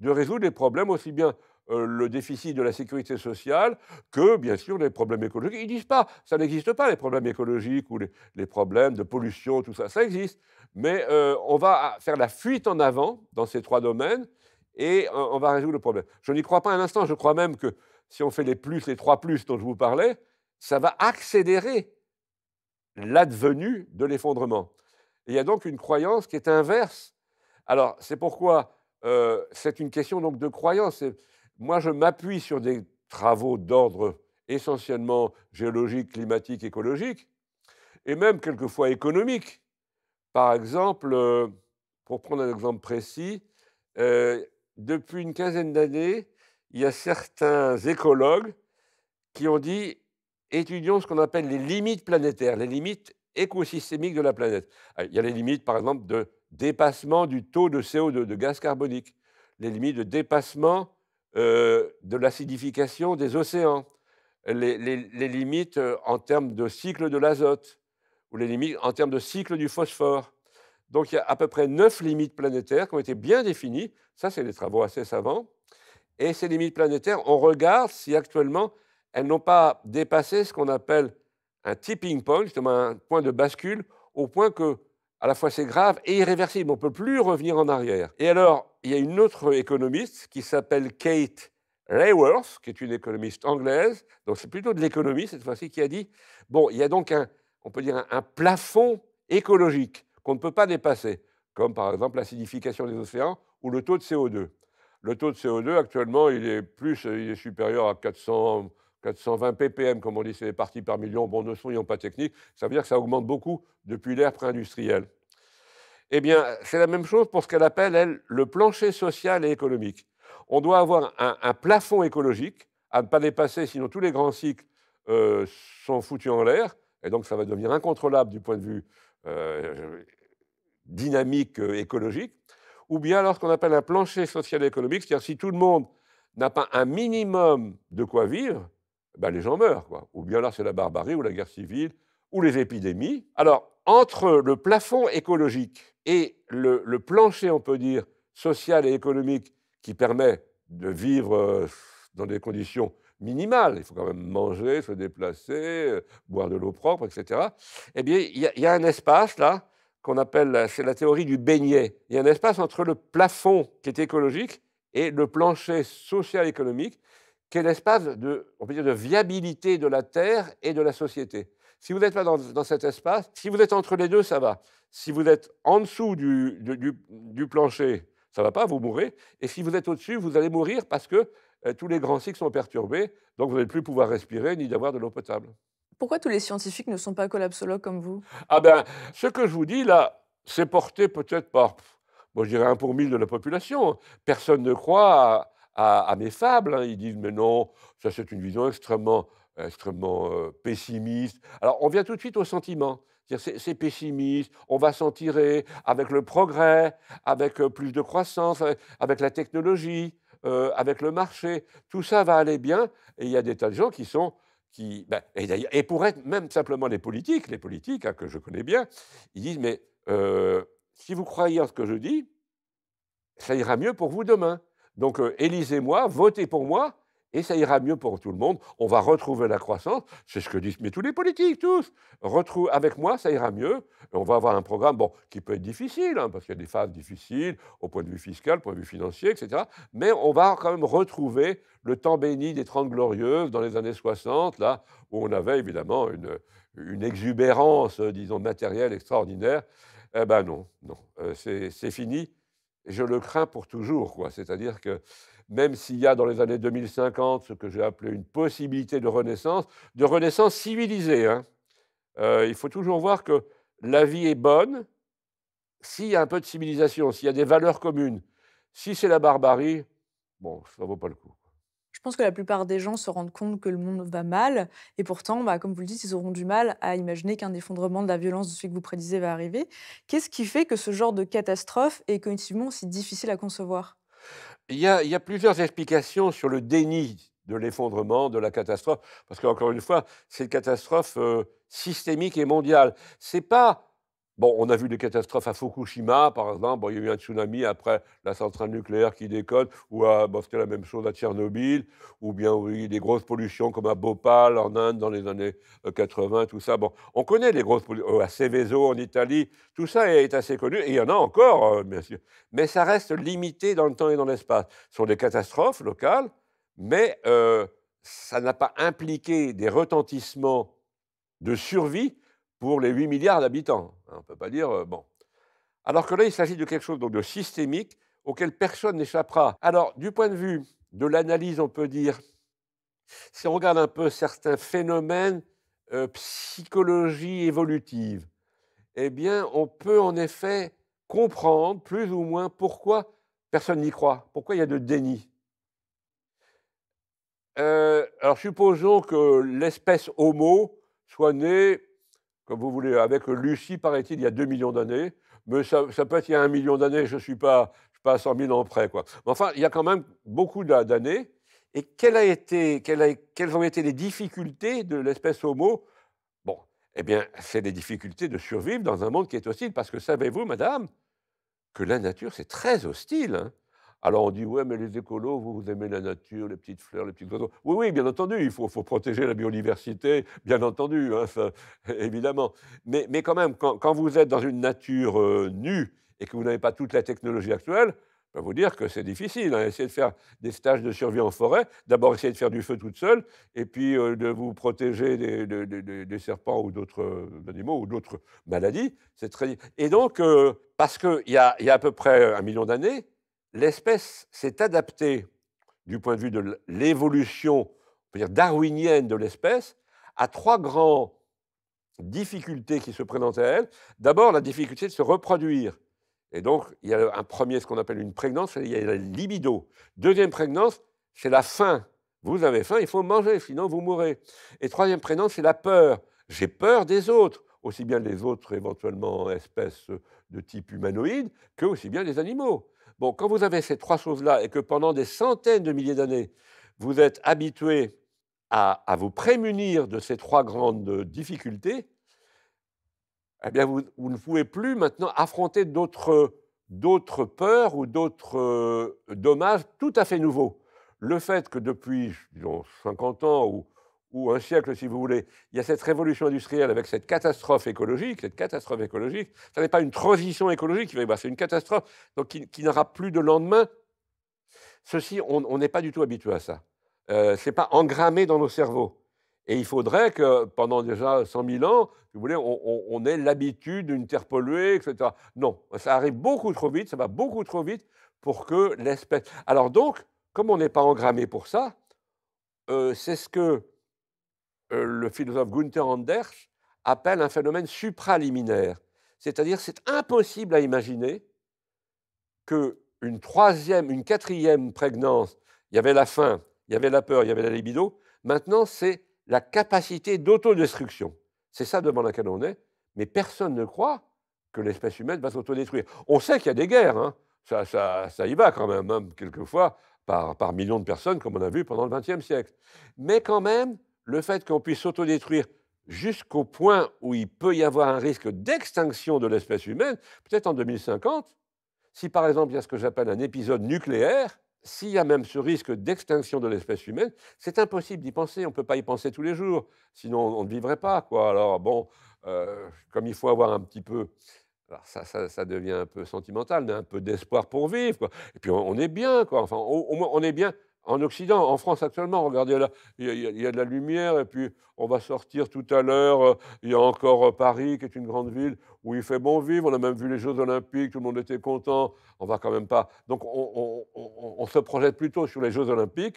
de résoudre les problèmes aussi bien euh, le déficit de la sécurité sociale que, bien sûr, les problèmes écologiques. Ils disent pas, ça n'existe pas, les problèmes écologiques ou les, problèmes de pollution, tout ça, ça existe. Mais euh, on va faire la fuite en avant dans ces trois domaines et on va résoudre le problème. Je n'y crois pas un instant, je crois même que si on fait les plus, les trois plus dont je vous parlais, ça va accélérer l'advenue de l'effondrement. Il y a donc une croyance qui est inverse. Alors, c'est pourquoi euh, c'est une question donc de croyance. Moi, je m'appuie sur des travaux d'ordre essentiellement géologique, climatique, écologique, et même quelquefois économique. Par exemple, euh, pour prendre un exemple précis, euh, depuis une quinzaine d'années, il y a certains écologues qui ont dit étudions ce qu'on appelle les limites planétaires, les limites écosystémiques de la planète. Ah, il y a les limites, par exemple, de dépassement du taux de CO2, de gaz carbonique, les limites de dépassement euh, de l'acidification des océans, les, limites euh, en termes de cycle de l'azote ou les limites en termes de cycle du phosphore. Donc il y a à peu près neuf limites planétaires qui ont été bien définies. Ça, c'est des travaux assez savants. Et ces limites planétaires, on regarde si actuellement elles n'ont pas dépassé ce qu'on appelle un tipping point, justement un point de bascule, au point que à la fois c'est grave et irréversible, on ne peut plus revenir en arrière. Et alors, il y a une autre économiste qui s'appelle Kate Rayworth, qui est une économiste anglaise, donc c'est plutôt de l'économie cette fois-ci, qui a dit bon, il y a donc un, on peut dire un, plafond écologique qu'on ne peut pas dépasser, comme par exemple l'acidification des océans ou le taux de CO2. Le taux de CO2 actuellement, il est plus, il est supérieur à 400, 420 ppm, comme on dit, c'est les parties par million. Bon, ne soyons pas techniques, ça veut dire que ça augmente beaucoup depuis l'ère pré-industrielle. Eh bien, c'est la même chose pour ce qu'elle appelle, elle, le plancher social et économique. On doit avoir un, plafond écologique à ne pas dépasser, sinon tous les grands cycles euh, sont foutus en l'air, et donc ça va devenir incontrôlable du point de vue euh, dynamique euh, écologique, ou bien alors ce qu'on appelle un plancher social et économique, c'est-à-dire si tout le monde n'a pas un minimum de quoi vivre, ben les gens meurent. Quoi. Ou bien là, c'est la barbarie ou la guerre civile ou les épidémies. Alors, entre le plafond écologique et le, plancher, on peut dire, social et économique qui permet de vivre euh, dans des conditions minimales, il faut quand même manger, se déplacer, euh, boire de l'eau propre, etc., eh bien, il y, a un espace là qu'on appelle, c'est la théorie du beignet, il y a un espace entre le plafond qui est écologique et le plancher social économique, qui est l'espace de, on peut dire, de viabilité de la terre et de la société. Si vous n'êtes pas dans, cet espace, si vous êtes entre les deux, ça va. Si vous êtes en dessous du, du, plancher, ça va pas, vous mourrez. Et si vous êtes au-dessus, vous allez mourir parce que euh, tous les grands cycles sont perturbés, donc vous n'allez plus pouvoir respirer ni d'avoir de l'eau potable. Pourquoi tous les scientifiques ne sont pas collapsologues comme vous Ah ben, ce que je vous dis là, c'est porté peut-être par, bon, je dirais un pour mille de la population. Personne ne croit à, à, mes fables. Hein. Ils disent, mais non, ça c'est une vision extrêmement, extrêmement euh, pessimiste. Alors on vient tout de suite au sentiment. C'est pessimiste, on va s'en tirer avec le progrès, avec euh, plus de croissance, avec la technologie, euh, avec le marché. Tout ça va aller bien. Et il y a des tas de gens qui sont qui, ben, et, pour être même simplement les politiques, les politiques hein, que je connais bien, ils disent mais si vous croyez en ce que je dis, ça ira mieux pour vous demain. Donc, euh, élisez moi, votez pour moi, et ça ira mieux pour tout le monde. On va retrouver la croissance. C'est ce que disent tous les politiques, tous. avec moi, ça ira mieux. Et on va avoir un programme bon, qui peut être difficile, hein, parce qu'il y a des phases difficiles au point de vue fiscal, au point de vue financier, etc. Mais on va quand même retrouver le temps béni des Trente Glorieuses dans les années 60, là où on avait évidemment une, exubérance, disons, matérielle extraordinaire. Eh ben non, non, euh, c'est fini je le crains pour toujours. Quoi. C'est-à-dire que même s'il y a dans les années 2050 ce que j'ai appelé une possibilité de renaissance, de renaissance civilisée, hein, euh, il faut toujours voir que la vie est bonne s'il y a un peu de civilisation, s'il y a des valeurs communes. Si c'est la barbarie, bon, ça ne vaut pas le coup je pense que la plupart des gens se rendent compte que le monde va mal, et pourtant, bah, comme vous le dites, ils auront du mal à imaginer qu'un effondrement de la violence de celui que vous prédisez va arriver. Qu'est-ce qui fait que ce genre de catastrophe est cognitivement si difficile à concevoir il y, a, plusieurs explications sur le déni de l'effondrement, de la catastrophe, parce qu'encore une fois, c'est une catastrophe euh, systémique et mondiale. C'est pas Bon, on a vu des catastrophes à Fukushima, par exemple. Bon, il y a eu un tsunami après la centrale nucléaire qui déconne, ou bon, c'était la même chose à Tchernobyl, ou bien oui des grosses pollutions comme à Bhopal, en Inde, dans les années 80, euh, tout ça. Bon, on connaît les grosses pollutions, euh, à Seveso, en Italie, tout ça est assez connu, et il y en a encore, euh, bien sûr. Mais ça reste limité dans le temps et dans l'espace. Ce sont des catastrophes locales, mais ça n'a pas impliqué des retentissements de survie pour les 8 milliards d'habitants. Hein, on ne peut pas dire, euh, bon. Alors que là, il s'agit de quelque chose donc, de systémique auquel personne n'échappera. Alors, du point de vue de l'analyse, on peut dire, si on regarde un peu certains phénomènes euh, psychologie évolutive, eh bien, on peut en effet comprendre plus ou moins pourquoi personne n'y croit, pourquoi il y a de déni. Euh, alors supposons que l'espèce Homo soit née comme vous voulez, avec Lucie, paraît-il, il y a 2 millions d'années, mais ça, peut être il y a 1 million d'années, je ne suis pas, à 100 000 ans près. Quoi. Mais enfin, il y a quand même beaucoup d'années. Et quelles ont été les difficultés de l'espèce Homo Bon, eh bien, c'est les difficultés de survivre dans un monde qui est hostile, parce que savez-vous, madame, que la nature, c'est très hostile. Hein. Alors on dit, ouais, mais les écolos, vous, aimez la nature, les petites fleurs, les petits oiseaux. Oui, oui, bien entendu, il faut, protéger la biodiversité, bien entendu, hein, <laughs> évidemment. Mais, quand même, quand, vous êtes dans une nature euh, nue et que vous n'avez pas toute la technologie actuelle, je peux vous dire que c'est difficile. Hein. Essayez de faire des stages de survie en forêt, d'abord essayer de faire du feu toute seule, et puis euh, de vous protéger des, serpents ou d'autres euh, animaux ou d'autres maladies, c'est très. Et donc, parce qu'il y a à peu près un million d'années, l'espèce s'est adaptée du point de vue de l'évolution darwinienne de l'espèce à trois grandes difficultés qui se présentent à elle. D'abord, la difficulté de se reproduire. Et donc, il y a un premier, ce qu'on appelle une prégnance, il y a la libido. Deuxième prégnance, c'est la faim. Vous avez faim, il faut manger, sinon vous mourrez. Et troisième prégnance, c'est la peur. J'ai peur des autres, aussi bien des autres éventuellement espèces de type humanoïde que aussi bien des animaux. Bon, quand vous avez ces trois choses-là et que pendant des centaines de milliers d'années, vous êtes habitué à, vous prémunir de ces trois grandes euh, difficultés, eh bien, vous, ne pouvez plus maintenant affronter d'autres d'autres peurs ou d'autres euh, dommages tout à fait nouveaux. Le fait que depuis disons, 50 ans ou, ou un siècle, si vous voulez, il y a cette révolution industrielle avec cette catastrophe écologique, cette catastrophe écologique, ça n'est pas une transition écologique, bah, c'est une catastrophe donc qui, n'aura plus de lendemain. Ceci, on n'est pas du tout habitué à ça. Euh, c'est Ce n'est pas engrammé dans nos cerveaux. Et il faudrait que pendant déjà 100 000 ans, si vous voulez, on, ait l'habitude d'une terre polluée, etc. Non, ça arrive beaucoup trop vite, ça va beaucoup trop vite pour que l'espèce. Alors donc, comme on n'est pas engrammé pour ça, euh, c'est ce que euh, le philosophe Gunther Anders appelle un phénomène supraliminaire. C'est-à-dire, c'est impossible à imaginer qu'une troisième, une quatrième prégnance, il y avait la faim, il y avait la peur, il y avait la libido, maintenant c'est la capacité d'autodestruction. C'est ça devant laquelle on est, mais personne ne croit que l'espèce humaine va s'autodétruire. On sait qu'il y a des guerres, hein. ça, y va quand même, hein, quelquefois par, par millions de personnes, comme on a vu pendant le XXe siècle. Mais quand même, le fait qu'on puisse s'autodétruire jusqu'au point où il peut y avoir un risque d'extinction de l'espèce humaine, peut-être en 2050, si par exemple il y a ce que j'appelle un épisode nucléaire, s'il y a même ce risque d'extinction de l'espèce humaine, c'est impossible d'y penser, on ne peut pas y penser tous les jours, sinon on ne vivrait pas. Quoi. Alors bon, euh, comme il faut avoir un petit peu alors ça, ça, devient un peu sentimental, un peu d'espoir pour vivre. Et puis on, est bien, quoi. Enfin, moins on est bien en Occident, en France actuellement, regardez il y, a de la lumière, et puis on va sortir tout à l'heure, euh, il y a encore euh, Paris, qui est une grande ville, où il fait bon vivre, on a même vu les Jeux olympiques, tout le monde était content, on va quand même pas... Donc on, se projette plutôt sur les Jeux olympiques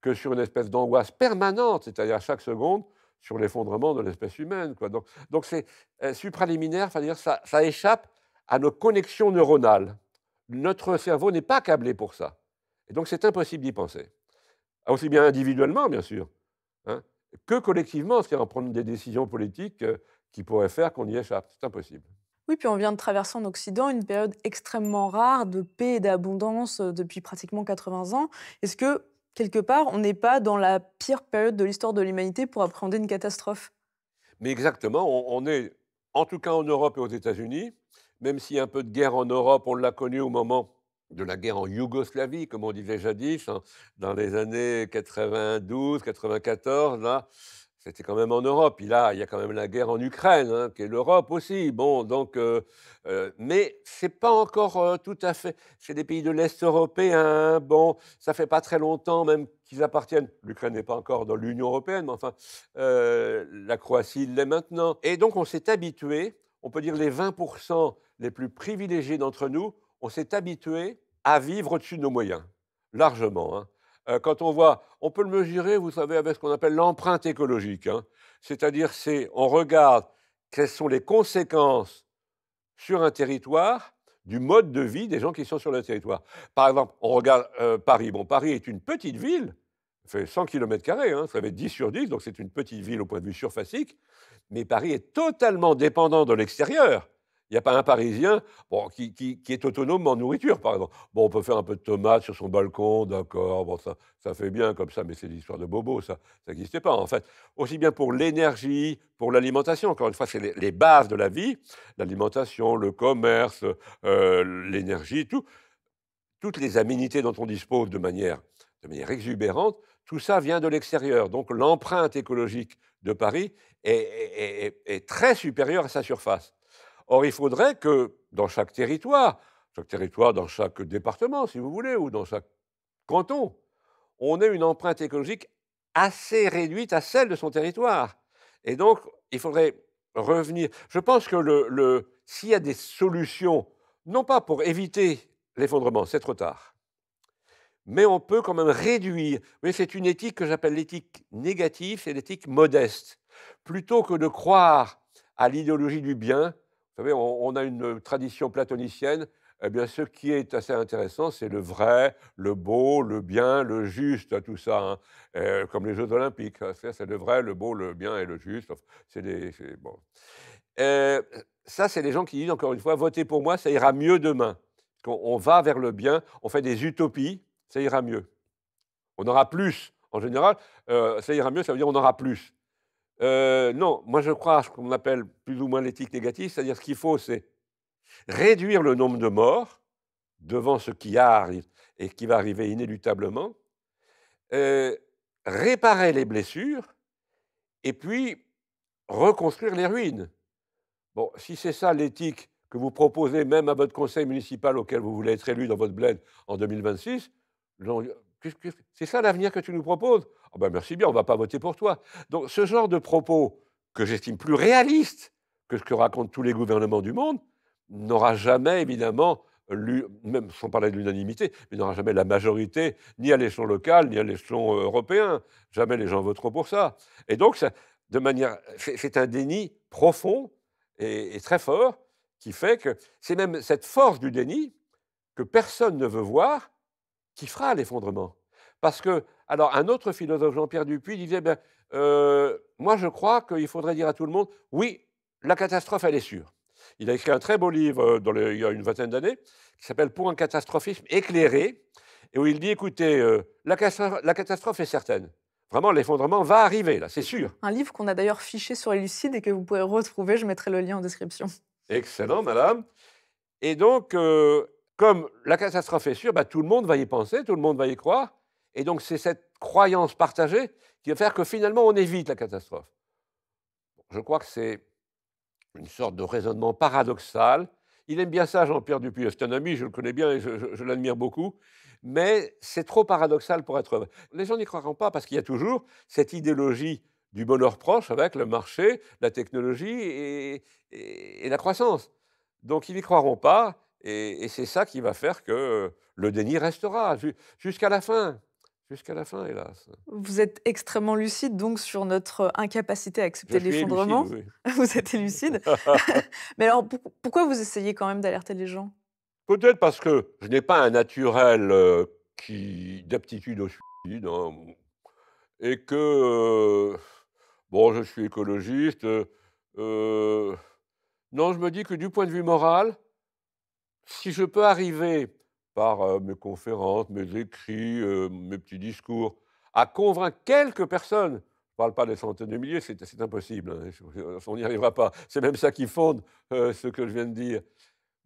que sur une espèce d'angoisse permanente, c'est-à-dire à chaque seconde, sur l'effondrement de l'espèce humaine. Donc, c'est euh, supraliminaire, cest dire ça échappe à nos connexions neuronales. Notre cerveau n'est pas câblé pour ça donc c'est impossible d'y penser. Ah, aussi bien individuellement, bien sûr, hein, que collectivement, c'est-à-dire en prendre des décisions politiques euh, qui pourraient faire qu'on y échappe. C'est impossible. Oui, puis on vient de traverser en Occident une période extrêmement rare de paix et d'abondance euh, depuis pratiquement 80 ans. Est-ce que, quelque part, on n'est pas dans la pire période de l'histoire de l'humanité pour appréhender une catastrophe Mais exactement, on, est, en tout cas en Europe et aux États-Unis, même si un peu de guerre en Europe, on l'a connue au moment de la guerre en Yougoslavie, comme on disait jadis, hein, dans les années 92, 94, là, c'était quand même en Europe. Et là, il y a quand même la guerre en Ukraine, hein, qui est l'Europe aussi. Bon, donc, n'est euh, euh, mais c'est pas encore euh, tout à fait. C'est des pays de l'Est européen. Bon, ça fait pas très longtemps même qu'ils appartiennent. L'Ukraine n'est pas encore dans l'Union européenne, mais enfin, la Croatie l'est maintenant. Et donc, on s'est habitué. On peut dire les 20 les plus privilégiés d'entre nous on s'est habitué à vivre au-dessus de nos moyens, largement. Hein. Euh, quand on voit, on peut le mesurer, vous savez, avec ce qu'on appelle l'empreinte écologique. Hein. C'est-à-dire, c'est, on regarde quelles sont les conséquences sur un territoire du mode de vie des gens qui sont sur le territoire. Par exemple, on regarde euh, Paris. Bon, Paris est une petite ville, fait 100 km, hein, ça fait 10 sur 10, donc c'est une petite ville au point de vue surfacique, mais Paris est totalement dépendant de l'extérieur. Il n'y a pas un Parisien qui, qui, qui, est autonome en nourriture, par exemple. Bon, on peut faire un peu de tomates sur son balcon, d'accord, bon, ça, ça fait bien comme ça, mais c'est l'histoire de Bobo, ça n'existait pas, en fait. Aussi bien pour l'énergie, pour l'alimentation, encore une fois, c'est les, bases de la vie, l'alimentation, le commerce, euh, l'énergie, tout. Toutes les aménités dont on dispose de manière, de manière exubérante, tout ça vient de l'extérieur. Donc l'empreinte écologique de Paris est, est très supérieure à sa surface. Or, il faudrait que dans chaque territoire, chaque territoire, dans chaque département, si vous voulez, ou dans chaque canton, on ait une empreinte écologique assez réduite à celle de son territoire. Et donc, il faudrait revenir. Je pense que le, s'il y a des solutions, non pas pour éviter l'effondrement, c'est trop tard, mais on peut quand même réduire. Mais c'est une éthique que j'appelle l'éthique négative, c'est l'éthique modeste. Plutôt que de croire à l'idéologie du bien, vous savez, on, a une tradition platonicienne. Eh bien, ce qui est assez intéressant, c'est le vrai, le beau, le bien, le juste, tout ça, hein. euh, comme les Jeux olympiques. Hein, c'est le vrai, le beau, le bien et le juste. C'est euh, ça, c'est les gens qui disent, encore une fois, votez pour moi, ça ira mieux demain. On, on va vers le bien, on fait des utopies, ça ira mieux. On aura plus. En général, euh, ça ira mieux, ça veut dire on aura plus. Euh, non, moi je crois à ce qu'on appelle plus ou moins l'éthique négative, c'est-à-dire ce qu'il faut, c'est réduire le nombre de morts devant ce qui arrive et qui va arriver inéluctablement, euh, réparer les blessures et puis reconstruire les ruines. Bon, si c'est ça l'éthique que vous proposez même à votre conseil municipal auquel vous voulez être élu dans votre bled en 2026, c'est ça l'avenir que tu nous proposes ah ben, merci bien, on ne va pas voter pour toi. Donc ce genre de propos que j'estime plus réaliste que ce que racontent tous les gouvernements du monde n'aura jamais évidemment même sans parler de l'unanimité, mais n'aura jamais la majorité, ni à l'échelon local, ni à l'échelon euh, européen. Jamais les gens voteront pour ça. Et donc, ça, de manière, c'est un déni profond et, très fort qui fait que c'est même cette force du déni que personne ne veut voir qui fera l'effondrement. Parce que alors, un autre philosophe, Jean-Pierre Dupuis, disait ben, euh, Moi, je crois qu'il faudrait dire à tout le monde oui, la catastrophe, elle est sûre. Il a écrit un très beau livre euh, il y a une vingtaine d'années qui s'appelle Pour un catastrophisme éclairé, et où il dit Écoutez, euh, la, catastrophe est certaine. Vraiment, l'effondrement va arriver, là, c'est sûr. Un livre qu'on a d'ailleurs fiché sur lucides, et que vous pourrez retrouver, je mettrai le lien en description. Excellent, madame. Et donc, comme la catastrophe est sûre, ben, tout le monde va y penser, tout le monde va y croire. Et donc c'est cette croyance partagée qui va faire que finalement on évite la catastrophe. Je crois que c'est une sorte de raisonnement paradoxal. Il aime bien ça, Jean-Pierre Dupuy, C'est un ami, je le connais bien et je, l'admire beaucoup. Mais c'est trop paradoxal pour être Les gens n'y croiront pas parce qu'il y a toujours cette idéologie du bonheur proche avec le marché, la technologie et, la croissance. Donc ils n'y croiront pas et c'est ça qui va faire que le déni restera jusqu'à la fin. Jusqu'à la fin, hélas. Vous êtes extrêmement lucide donc sur notre incapacité à accepter l'effondrement. <laughs> vous êtes lucide. <laughs> Mais alors pourquoi vous essayez quand même d'alerter les gens Peut-être parce que je n'ai pas un naturel euh, qui d'aptitude au suicide hein, et que euh, bon, je suis écologiste. Euh, non, je me dis que du point de vue moral, si je peux arriver par euh, mes conférences, mes écrits, euh, mes petits discours, à convaincre quelques personnes. Je ne parle pas des centaines de milliers, c'est impossible, hein, on n'y arrivera pas. C'est même ça qui fonde euh, ce que je viens de dire.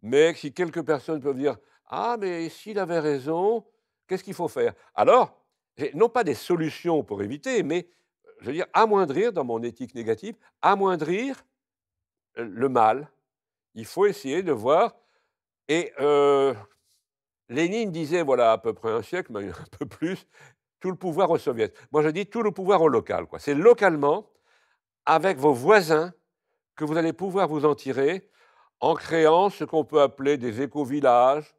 Mais si quelques personnes peuvent dire Ah, mais s'il avait raison, qu'est-ce qu'il faut faire Alors, non pas des solutions pour éviter, mais je veux dire amoindrir, dans mon éthique négative, amoindrir le mal. Il faut essayer de voir. Et Lénine disait, voilà à peu près un siècle, mais un peu plus, tout le pouvoir aux soviets. Moi, je dis tout le pouvoir au local. C'est localement, avec vos voisins, que vous allez pouvoir vous en tirer en créant ce qu'on peut appeler des éco-villages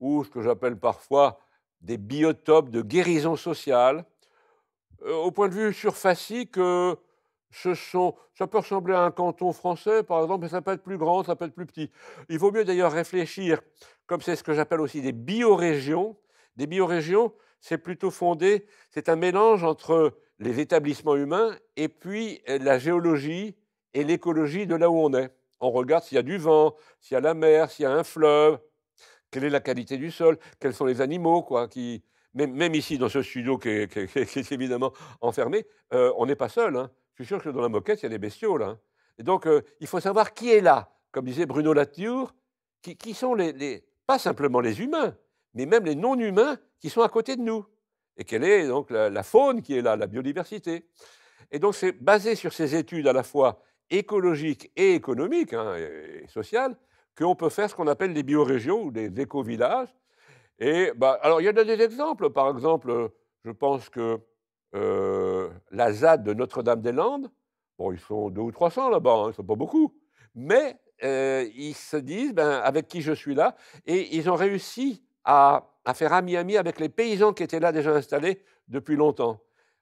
ou ce que j'appelle parfois des biotopes de guérison sociale, euh, au point de vue surfacique, euh, ce sont, ça peut ressembler à un canton français, par exemple, mais ça peut être plus grand, ça peut être plus petit. Il vaut mieux d'ailleurs réfléchir, comme c'est ce que j'appelle aussi des biorégions. Des biorégions, c'est plutôt fondé, c'est un mélange entre les établissements humains et puis euh, la géologie et l'écologie de là où on est. On regarde s'il y a du vent, s'il y a la mer, s'il y a un fleuve, quelle est la qualité du sol, quels sont les animaux, quoi, qui... Même, ici, dans ce studio qui est, évidemment enfermé, euh, on n'est pas seul. Hein. Je suis sûr que dans la moquette, il y a des bestiaux, là. Hein. Et donc, euh, il faut savoir qui est là, comme disait Bruno Latour, qui, sont les, pas simplement les humains, mais même les non-humains qui sont à côté de nous. Et quelle est donc la, faune qui est là, la biodiversité. Et donc, c'est basé sur ces études à la fois écologiques et économiques, hein, et, sociales, qu'on peut faire ce qu'on appelle des biorégions ou des éco-villages. Et bah, alors, il y en a des exemples. Par exemple, euh, je pense que euh, la ZAD de Notre-Dame-des-Landes, bon, ils sont deux ou trois cents là-bas, ce hein, ils sont pas beaucoup, mais euh, ils se disent ben, avec qui je suis là, et ils ont réussi à, faire ami-ami avec les paysans qui étaient là déjà installés depuis longtemps.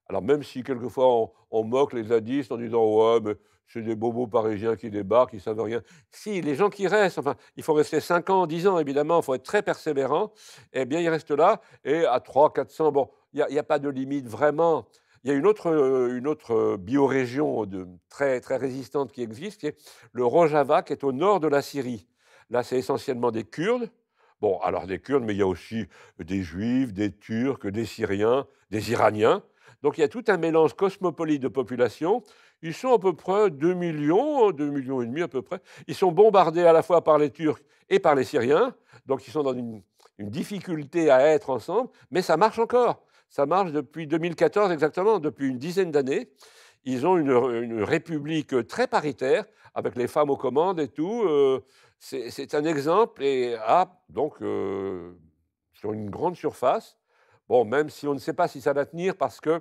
Alors même si quelquefois on, moque les zadistes en disant ouais mais c'est des bobos parisiens qui débarquent, ils savent rien. Si les gens qui restent, enfin il faut rester 5 ans, 10 ans évidemment, il faut être très persévérant. Eh bien ils restent là et à 3 400 bon il n'y a, pas de limite vraiment. Il y a une autre, euh, une autre euh, biorégion très, très résistante qui existe, qui est le Rojava, qui est au nord de la Syrie. Là, c'est essentiellement des Kurdes. Bon, alors des Kurdes, mais il y a aussi des Juifs, des Turcs, des Syriens, des Iraniens. Donc il y a tout un mélange cosmopolite de populations. Ils sont à peu près 2 millions, 2 hein, millions et demi à peu près. Ils sont bombardés à la fois par les Turcs et par les Syriens. Donc ils sont dans une difficulté à être ensemble, mais ça marche encore. Ça marche depuis 2014 exactement, depuis une dizaine d'années. Ils ont une, république très paritaire, avec les femmes aux commandes et tout. Euh, c'est un exemple et ah, donc euh, sur une grande surface. Bon, même si on ne sait pas si ça va tenir parce qu'il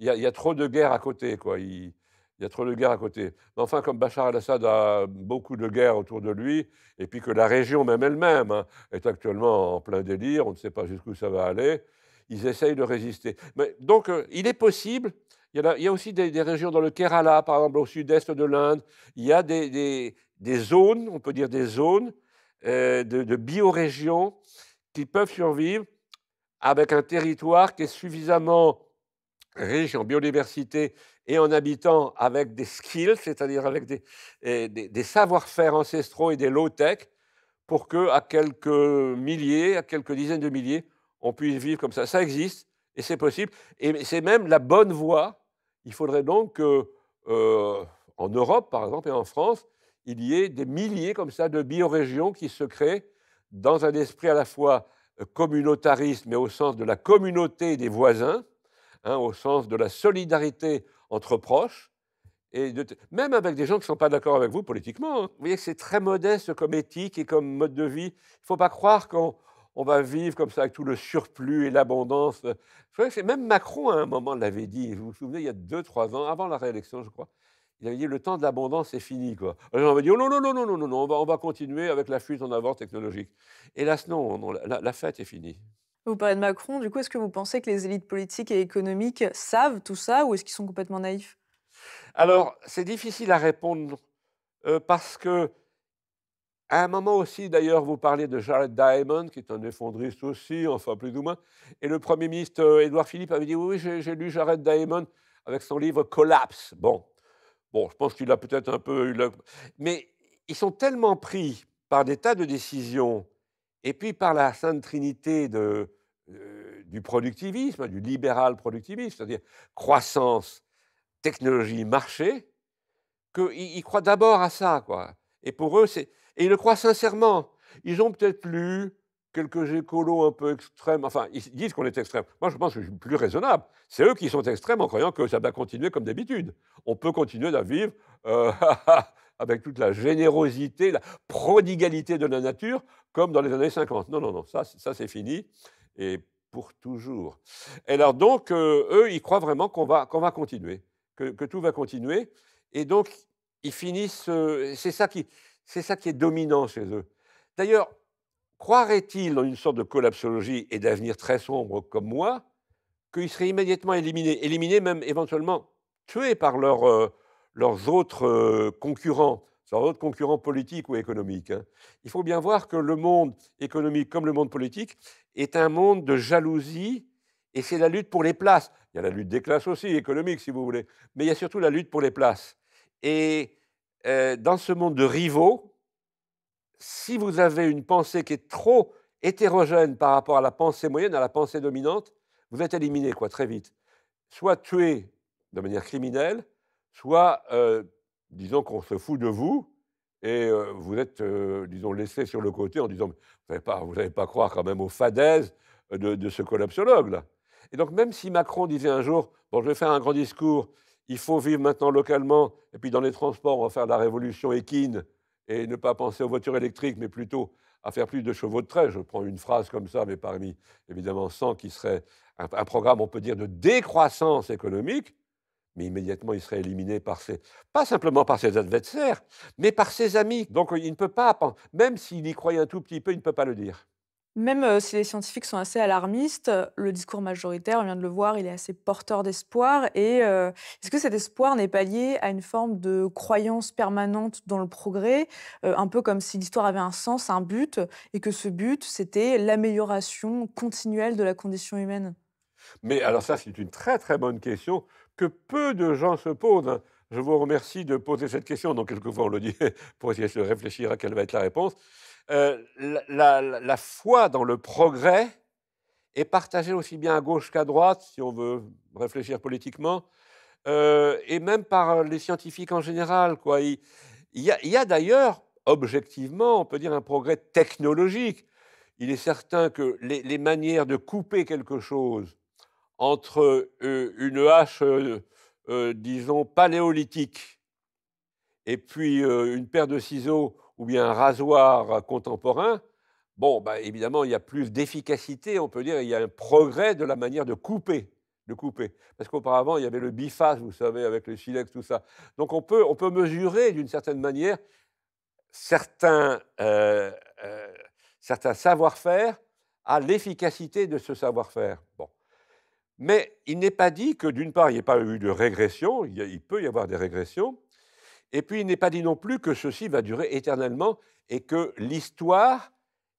y, a trop de guerres à côté, quoi. Il, y a trop de guerres à côté. Mais enfin, comme Bachar el-Assad a beaucoup de guerres autour de lui, et puis que la région même elle-même hein, est actuellement en plein délire, on ne sait pas jusqu'où ça va aller, ils essayent de résister. donc, euh, il est possible. Il y, a, aussi des, régions dans le Kerala, par exemple, au sud-est de l'Inde. Il y a des, zones, on peut dire des zones euh, de, biorégions qui peuvent survivre avec un territoire qui est suffisamment riche en biodiversité et en habitants avec des skills, c'est-à-dire avec des, des savoir-faire ancestraux et des low-tech, pour que à quelques milliers, à quelques dizaines de milliers, on puisse vivre comme ça. Ça existe et c'est possible. Et c'est même la bonne voie. Il faudrait donc que, euh, en Europe, par exemple, et en France, il y ait des milliers comme ça de biorégions qui se créent dans un esprit à la fois euh, communautariste, mais au sens de la communauté des voisins, hein, au sens de la solidarité entre proches, et même avec des gens qui ne sont pas d'accord avec vous politiquement. Hein. Vous voyez que c'est très modeste comme éthique et comme mode de vie. Il ne faut pas croire qu'on on va vivre comme ça avec tout le surplus et l'abondance. c'est même Macron à un moment l'avait dit. Vous vous souvenez, il y a deux, trois ans, avant la réélection, je crois. Il avait dit le temps de l'abondance est fini. Quoi. on va dire non, non, non, non, non, non, on va, on va continuer avec la fuite en avant technologique. Hélas, non, non la, la fête est finie. Vous parlez de Macron, du coup, est-ce que vous pensez que les élites politiques et économiques savent tout ça ou est-ce qu'ils sont complètement naïfs Alors, c'est difficile à répondre euh, parce que à un moment aussi, d'ailleurs, vous parlez de Jared Diamond, qui est un effondriste aussi, enfin plus ou moins. Et le Premier ministre euh, Édouard Philippe avait dit Oui, oui j'ai lu Jared Diamond avec son livre Collapse. Bon, bon je pense qu'il a peut-être un peu eu le. Mais ils sont tellement pris par des tas de décisions et puis par la sainte trinité de, euh, du productivisme, du libéral productivisme, c'est-à-dire croissance, technologie, marché, qu'ils croient d'abord à ça. Quoi. Et pour eux, c'est et ils le croient sincèrement. Ils ont peut-être lu quelques écolos un peu extrêmes. Enfin, ils disent qu'on est extrême. Moi, je pense que je suis plus raisonnable. C'est eux qui sont extrêmes en croyant que ça va continuer comme d'habitude. On peut continuer à vivre euh, <laughs> avec toute la générosité, la prodigalité de la nature, comme dans les années 50. Non, non, non, ça, ça c'est fini. Et pour toujours. Et alors donc, euh, eux, ils croient vraiment qu'on va, qu'on va continuer, que, tout va continuer. Et donc, ils finissent, euh, c'est ça qui, c'est ça qui est dominant chez eux. D'ailleurs, croirait-il dans une sorte de collapsologie et d'avenir très sombre comme moi, qu'ils seraient immédiatement éliminés, éliminés même éventuellement tués par leurs euh, autres euh, concurrents, leurs autres concurrents politiques ou économiques hein. Il faut bien voir que le monde économique comme le monde politique est un monde de jalousie et c'est la lutte pour les places. Il y a la lutte des classes aussi, économique si vous voulez, mais il y a surtout la lutte pour les places. Et euh, dans ce monde de rivaux, si vous avez une pensée qui est trop hétérogène par rapport à la pensée moyenne, à la pensée dominante, vous êtes éliminé quoi, très vite. Soit tué de manière criminelle, soit, euh, disons qu'on se fout de vous, et euh, vous êtes, disons, laissé sur le côté en disant, vous n'allez pas, pas croire quand même aux fadaises de, de, ce collapsologue là. Et donc même si Macron disait un jour, bon, je vais faire un grand discours il faut vivre maintenant localement, et puis dans les transports, on va faire la révolution équine et ne pas penser aux voitures électriques, mais plutôt à faire plus de chevaux de trait. Je prends une phrase comme ça, mais parmi évidemment 100 qui serait un, programme, on peut dire, de décroissance économique, mais immédiatement il serait éliminé par ses, pas simplement par ses adversaires, mais par ses amis. Donc il ne peut pas, même s'il y croyait un tout petit peu, il ne peut pas le dire. Même si les scientifiques sont assez alarmistes, le discours majoritaire, on vient de le voir, il est assez porteur d'espoir. Et est-ce que cet espoir n'est pas lié à une forme de croyance permanente dans le progrès, un peu comme si l'histoire avait un sens, un but, et que ce but, c'était l'amélioration continuelle de la condition humaine Mais alors ça, c'est une très très bonne question que peu de gens se posent. Je vous remercie de poser cette question, donc quelquefois on le dit, <laughs> pour essayer de réfléchir à quelle va être la réponse. Euh, la, foi dans le progrès est partagée aussi bien à gauche qu'à droite, si on veut réfléchir politiquement, euh, et même par les scientifiques en général. Quoi. Il, y a, d'ailleurs, objectivement, on peut dire un progrès technologique. Il est certain que les, manières de couper quelque chose entre euh, une hache, disons, paléolithique, et puis une paire de ciseaux ou bien un rasoir contemporain, bon, bah, évidemment, il y a plus d'efficacité, on peut dire, il y a un progrès de la manière de couper. De couper. Parce qu'auparavant, il y avait le biface, vous savez, avec le silex, tout ça. Donc on peut, on peut mesurer d'une certaine manière certains, euh, euh, certains savoir-faire à l'efficacité de ce savoir-faire. Bon. Mais il n'est pas dit que, d'une part, il n'y ait pas eu de régression, il peut y avoir des régressions, et puis, il n'est pas dit non plus que ceci va durer éternellement et que l'histoire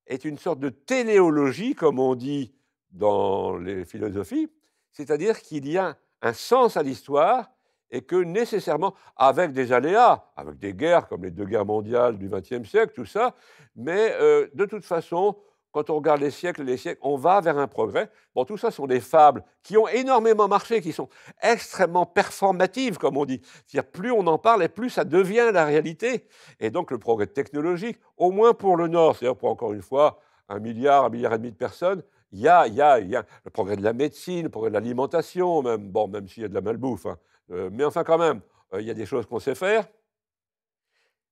est une sorte de téléologie, comme on dit dans les philosophies, c'est-à-dire qu'il y a un sens à l'histoire et que nécessairement, avec des aléas, avec des guerres comme les deux guerres mondiales du XXe siècle, tout ça, mais euh, de toute façon, quand on regarde les siècles et les siècles, on va vers un progrès. Bon, tout ça sont des fables qui ont énormément marché, qui sont extrêmement performatives, comme on dit. C'est-à-dire, plus on en parle et plus ça devient la réalité. Et donc, le progrès technologique, au moins pour le Nord, c'est-à-dire pour encore une fois un milliard, un milliard et demi de personnes, il y a, y a, le progrès de la médecine, le progrès de l'alimentation, même, bon, même s'il y a de la malbouffe. Hein. Euh, mais enfin, quand même, euh, il y a des choses qu'on sait faire.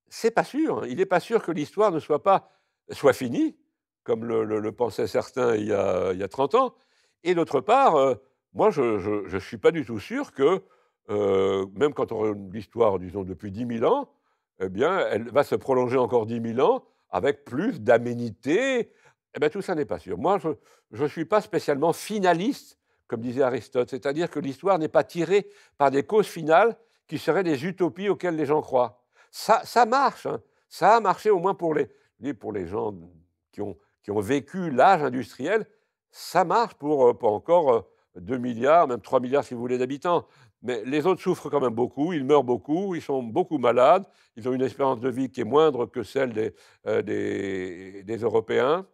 C'est pas sûr. Hein. Il n'est pas sûr que l'histoire ne soit pas soit finie comme le, pensaient certains il y, a, 30 ans. Et d'autre part, euh, moi, je ne suis pas du tout sûr que, euh, même quand on regarde l'histoire, disons, depuis 10 000 ans, eh bien, elle va se prolonger encore 10 000 ans avec plus d'aménité. Eh bien, tout ça n'est pas sûr. Moi, je ne suis pas spécialement finaliste, comme disait Aristote, c'est-à-dire que l'histoire n'est pas tirée par des causes finales qui seraient des utopies auxquelles les gens croient. Ça, ça marche, hein. ça a marché au moins pour les, pour les gens qui ont qui ont vécu l'âge industriel, ça marche pour, euh, pas encore 2 euh, milliards, même 3 milliards si vous voulez d'habitants. Mais les autres souffrent quand même beaucoup, ils meurent beaucoup, ils sont beaucoup malades, ils ont une espérance de vie qui est moindre que celle des, euh, des, Européens.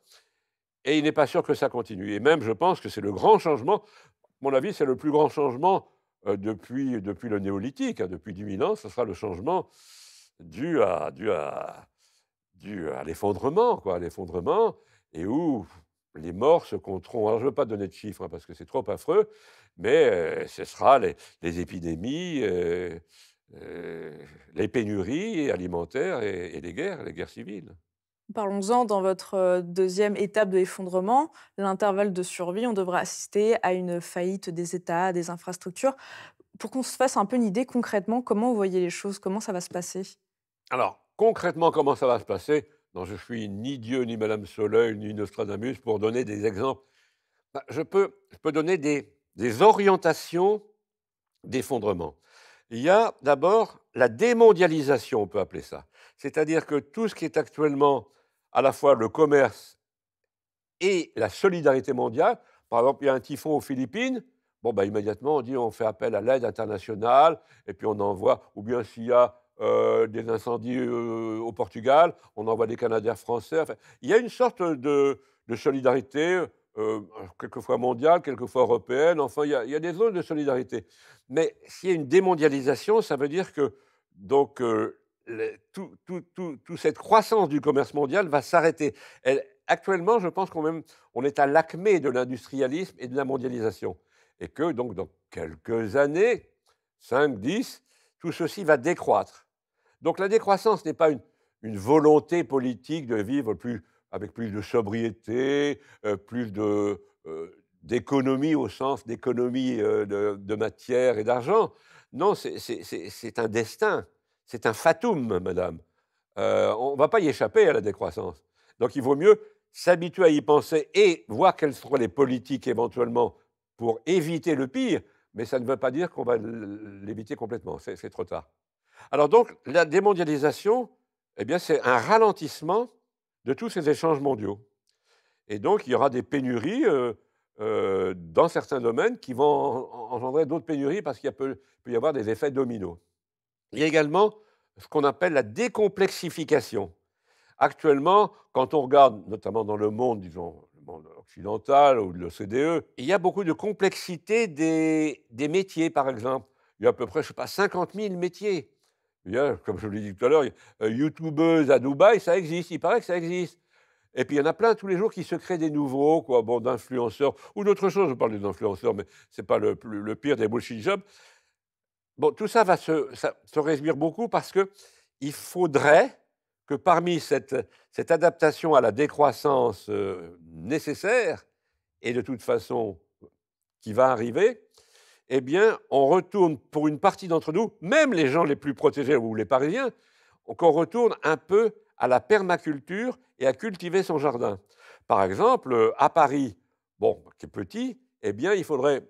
Et il n'est pas sûr que ça continue. Et même, je pense que c'est le grand changement, à mon avis, c'est le plus grand changement depuis, depuis le néolithique, hein, depuis 10 000 ans, ce sera le changement dû à, dû à, dû à l'effondrement, quoi, l'effondrement et où les morts se compteront. Alors, je ne veux pas donner de chiffres hein, parce que c'est trop affreux, mais euh, ce sera les, épidémies, euh, euh, les pénuries alimentaires et, et les guerres, les guerres civiles. Parlons-en dans votre deuxième étape de l'effondrement, l'intervalle de survie. On devra assister à une faillite des États, des infrastructures. Pour qu'on se fasse un peu une idée concrètement, comment vous voyez les choses, comment ça va se passer Alors, concrètement, comment ça va se passer non, je suis ni Dieu, ni Madame Soleil, ni Nostradamus pour donner des exemples. Bah, je peux, je peux donner des, des orientations d'effondrement. Il y a d'abord la démondialisation, on peut appeler ça. C'est-à-dire que tout ce qui est actuellement à la fois le commerce et la solidarité mondiale, par exemple, il y a un typhon aux Philippines, bon, bah, immédiatement, on dit on fait appel à l'aide internationale, et puis on envoie, ou bien s'il y a euh, des incendies euh, au Portugal, on envoie des Canadiens français. il y a une sorte de, solidarité, euh, quelquefois mondiale, quelquefois européenne, enfin, il y, a, des zones de solidarité. Mais s'il y a une démondialisation, ça veut dire que donc, tout, toute cette croissance du commerce mondial va s'arrêter. Actuellement, je pense qu'on on est à l'acmé de l'industrialisme et de la mondialisation. Et que donc, dans quelques années, 5, 10, tout ceci va décroître. Donc la décroissance n'est pas une, volonté politique de vivre plus, avec plus de sobriété, euh, plus euh, d'économie au sens d'économie euh, de, de, matière et d'argent. Non, c'est un destin, c'est un fatum, madame. on ne va pas y échapper à la décroissance. Donc il vaut mieux s'habituer à y penser et voir quelles seront les politiques éventuellement pour éviter le pire, mais ça ne veut pas dire qu'on va l'éviter complètement, c'est trop tard. Alors donc, la démondialisation, eh bien, c'est un ralentissement de tous ces échanges mondiaux. Et donc, il y aura des pénuries euh, euh, dans certains domaines qui vont engendrer d'autres pénuries parce qu'il peut, y avoir des effets dominos. Il y a également ce qu'on appelle la décomplexification. Actuellement, quand on regarde, notamment dans le monde, le monde occidental ou de l'OCDE, il y a beaucoup de complexité des, métiers, par exemple. Il y a à peu près, je sais pas, 50 000 métiers comme je vous l'ai dit tout à l'heure, euh, YouTubeuse à Dubaï, ça existe, il paraît que ça existe. Et puis il y en a plein tous les jours qui se créent des nouveaux, quoi, bon, d'influenceurs ou d'autres choses. Je parle d'influenceurs, mais ce n'est pas le, pire des bullshit jobs. Bon, tout ça va se, ça, résumer beaucoup parce qu'il il faudrait que parmi cette, adaptation à la décroissance euh, nécessaire, et de toute façon qui va arriver, eh bien, on retourne, pour une partie d'entre nous, même les gens les plus protégés ou les Parisiens, qu'on retourne un peu à la permaculture et à cultiver son jardin. Par exemple, à Paris, bon, qui est petit, eh bien, il faudrait,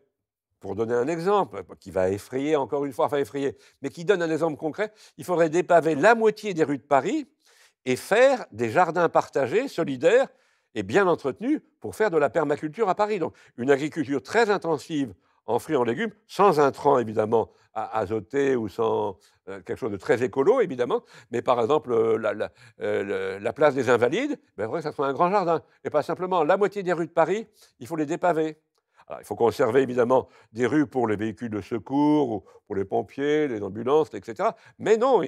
pour donner un exemple, qui va effrayer encore une fois, enfin effrayer, mais qui donne un exemple concret, il faudrait dépaver la moitié des rues de Paris et faire des jardins partagés, solidaires et bien entretenus pour faire de la permaculture à Paris. Donc, une agriculture très intensive en fruits, en légumes, sans intrants évidemment azotés ou sans euh, quelque chose de très écolo évidemment, mais par exemple euh, euh, la, place des Invalides, ben, il ben, faudrait que ça soit un grand jardin et pas simplement la moitié des rues de Paris, il faut les dépaver. Alors, il faut conserver évidemment des rues pour les véhicules de secours, pour les pompiers, les ambulances, etc. Mais non,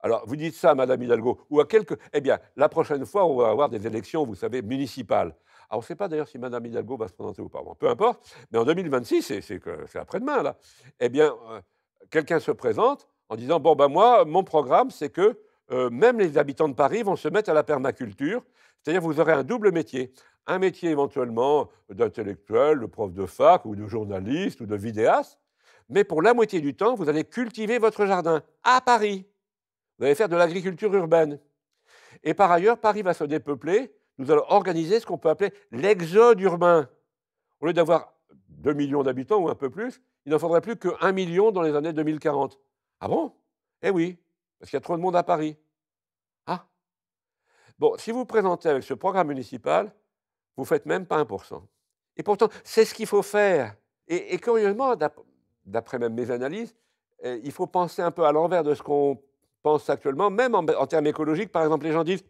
alors, vous dites ça, Madame Hidalgo, ou à quelques Eh bien, la prochaine fois, on va avoir des élections, vous savez, municipales. Alors, on ne sait pas d'ailleurs si Mme Hidalgo va se présenter ou pas. peu importe. Mais en 2026, c'est après-demain, là. Eh bien, euh, quelqu'un se présente en disant Bon, ben moi, mon programme, c'est que euh, même les habitants de Paris vont se mettre à la permaculture. C'est-à-dire, vous aurez un double métier. Un métier éventuellement d'intellectuel, de prof de fac, ou de journaliste, ou de vidéaste. Mais pour la moitié du temps, vous allez cultiver votre jardin à Paris. Vous allez faire de l'agriculture urbaine. Et par ailleurs, Paris va se dépeupler nous allons organiser ce qu'on peut appeler l'exode urbain. Au lieu d'avoir 2 millions d'habitants ou un peu plus, il n'en faudrait plus que 1 million dans les années 2040. Ah bon Eh oui, parce qu'il y a trop de monde à Paris. Ah Bon, si vous vous présentez avec ce programme municipal, vous ne faites même pas 1%. Et pourtant, c'est ce qu'il faut faire. Et, curieusement, d'après même mes analyses, eh, il faut penser un peu à l'envers de ce qu'on pense actuellement, même en, en termes écologiques. Par exemple, les gens disent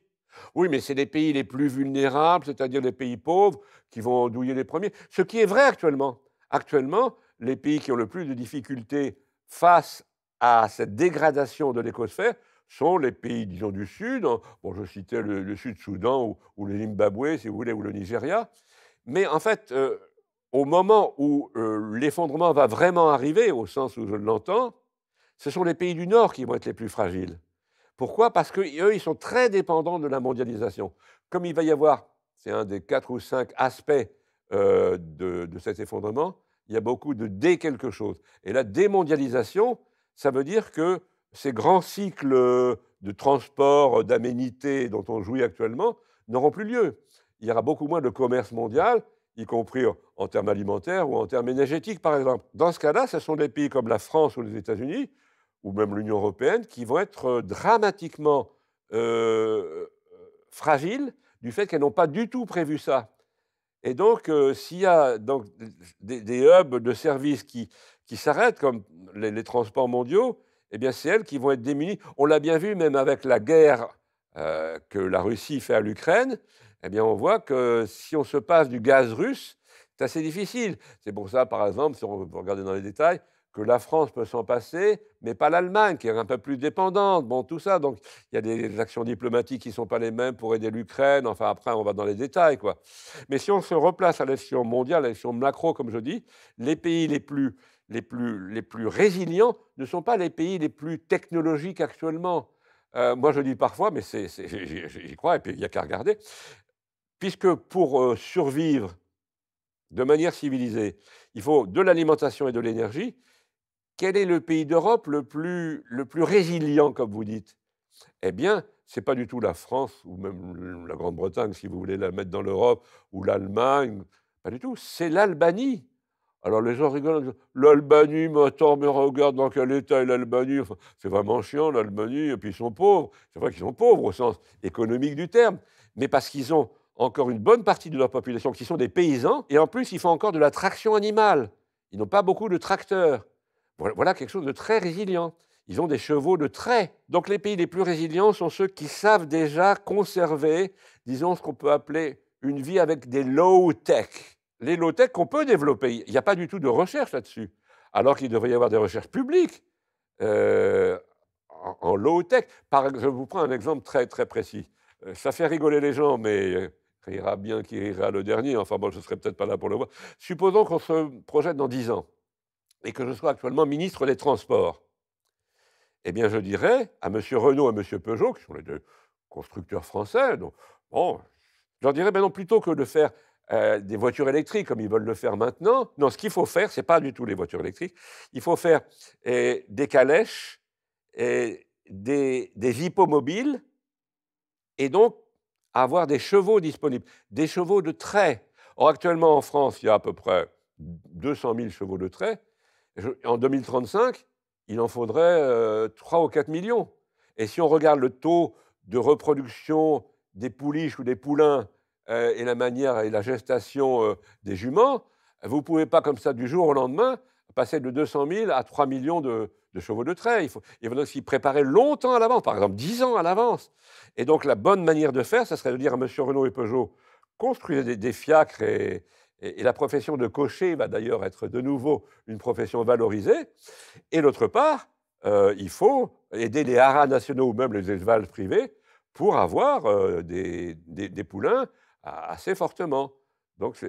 oui, mais c'est les pays les plus vulnérables, c'est-à-dire les pays pauvres, qui vont douiller les premiers. Ce qui est vrai actuellement. Actuellement, les pays qui ont le plus de difficultés face à cette dégradation de l'écosphère sont les pays, disons, du Sud. Hein. Bon, je citais le, Sud-Soudan ou, le Zimbabwe, si vous voulez, ou le Nigeria. Mais en fait, euh, au moment où euh, l'effondrement va vraiment arriver, au sens où je l'entends, ce sont les pays du Nord qui vont être les plus fragiles. Pourquoi Parce qu'eux, ils sont très dépendants de la mondialisation. Comme il va y avoir, c'est un des quatre ou cinq aspects euh, de, de, cet effondrement, il y a beaucoup de dé quelque chose. Et la démondialisation, ça veut dire que ces grands cycles euh, de transport, euh, d'aménité dont on jouit actuellement, n'auront plus lieu. Il y aura beaucoup moins de commerce mondial, y compris en termes alimentaires ou en termes énergétiques, par exemple. Dans ce cas-là, ce sont des pays comme la France ou les États-Unis ou même l'Union européenne, qui vont être euh, dramatiquement euh, euh, fragiles du fait qu'elles n'ont pas du tout prévu ça. Et donc, s'il y a donc, des, hubs de services qui, qui s'arrêtent, comme les, transports mondiaux, eh bien, c'est elles qui vont être démunies. On l'a bien vu, même avec la guerre que la Russie fait à l'Ukraine, eh bien, on voit que si on se passe du gaz russe, c'est assez difficile. C'est pour ça, par exemple, si on regarde dans les détails, que la France peut s'en passer, mais pas l'Allemagne, qui est un peu plus dépendante. Bon, tout ça. Donc, il y a des actions diplomatiques qui ne sont pas les mêmes pour aider l'Ukraine. Enfin, après, on va dans les détails, quoi. Mais si on se replace à l'élection mondiale, à l'élection macro, comme je dis, les pays les plus, les, plus, les plus résilients ne sont pas les pays les plus technologiques actuellement. Euh, moi, je dis parfois, mais c'est, j'y crois, et puis il n'y a qu'à regarder, puisque pour euh, survivre de manière civilisée, il faut de l'alimentation et de l'énergie, quel est le pays d'Europe le plus, le plus résilient, comme vous dites Eh bien, ce n'est pas du tout la France, ou même la Grande-Bretagne, si vous voulez la mettre dans l'Europe, ou l'Allemagne, pas du tout, c'est l'Albanie. Alors les gens rigolent, l'Albanie, mais attends, mais regarde dans quel état est l'Albanie. c'est vraiment chiant, l'Albanie, et puis ils sont pauvres. C'est vrai qu'ils sont pauvres au sens économique du terme, mais parce qu'ils ont encore une bonne partie de leur population qui sont des paysans, et en plus, ils font encore de la traction animale. Ils n'ont pas beaucoup de tracteurs. Voilà quelque chose de très résilient. Ils ont des chevaux de trait. Donc les pays les plus résilients sont ceux qui savent déjà conserver, disons, ce qu'on peut appeler une vie avec des low-tech. Les low-tech qu'on peut développer. Il n'y a pas du tout de recherche là-dessus. Alors qu'il devrait y avoir des recherches publiques euh, en, low-tech. Je vous prends un exemple très, très précis. Euh, ça fait rigoler les gens, mais euh, rira bien qui ira le dernier. Enfin bon, je ne serai peut-être pas là pour le voir. Supposons qu'on se projette dans dix ans et que je sois actuellement ministre des Transports, eh bien, je dirais à M. Renault et M. Peugeot, qui sont les deux constructeurs français, donc, bon, je dirais, non, plutôt que de faire euh, des voitures électriques comme ils veulent le faire maintenant, non, ce qu'il faut faire, ce n'est pas du tout les voitures électriques, il faut faire eh, des calèches, et des, des hippomobiles, et donc avoir des chevaux disponibles, des chevaux de trait. Or, actuellement, en France, il y a à peu près 200 000 chevaux de trait en 2035, il en faudrait 3 euh, ou 4 millions. Et si on regarde le taux de reproduction des pouliches ou des poulains euh, et la manière et la gestation euh, des juments, vous ne pouvez pas comme ça du jour au lendemain passer de 200 000 à 3 millions de, chevaux de trait. Il faut, il s'y préparer longtemps à l'avance, par exemple 10 ans à l'avance. Et donc la bonne manière de faire, ça serait de dire à M. Renault et Peugeot, construisez des, des fiacres et, et, la profession de cocher va d'ailleurs être de nouveau une profession valorisée, et d'autre part, euh, il faut aider les haras nationaux ou même les élevages privés pour avoir euh, des, des, poulains assez fortement. Donc,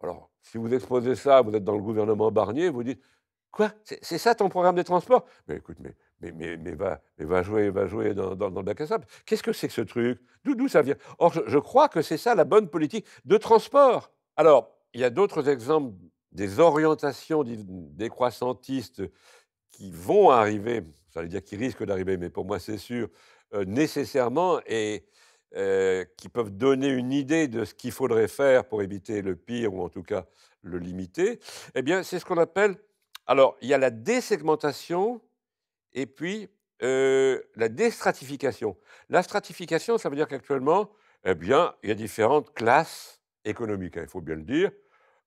alors, si vous exposez ça, vous êtes dans le gouvernement Barnier, vous dites Quoi C'est ça ton programme de transport Mais écoute, mais, mais, mais, mais va, va, jouer, va jouer dans, dans, le bac à sable. Qu'est-ce que c'est que ce truc D'où ça vient Or, je, je crois que c'est ça la bonne politique de transport. Alors, il y a d'autres exemples des orientations décroissantistes qui vont arriver, ça veut dire qui risquent d'arriver, mais pour moi c'est sûr, euh, nécessairement, et euh, qui peuvent donner une idée de ce qu'il faudrait faire pour éviter le pire ou en tout cas le limiter, eh bien c'est ce qu'on appelle, alors il y a la désegmentation et puis euh, la déstratification. La stratification, ça veut dire qu'actuellement, eh bien, il y a différentes classes économiques, hein, il faut bien le dire.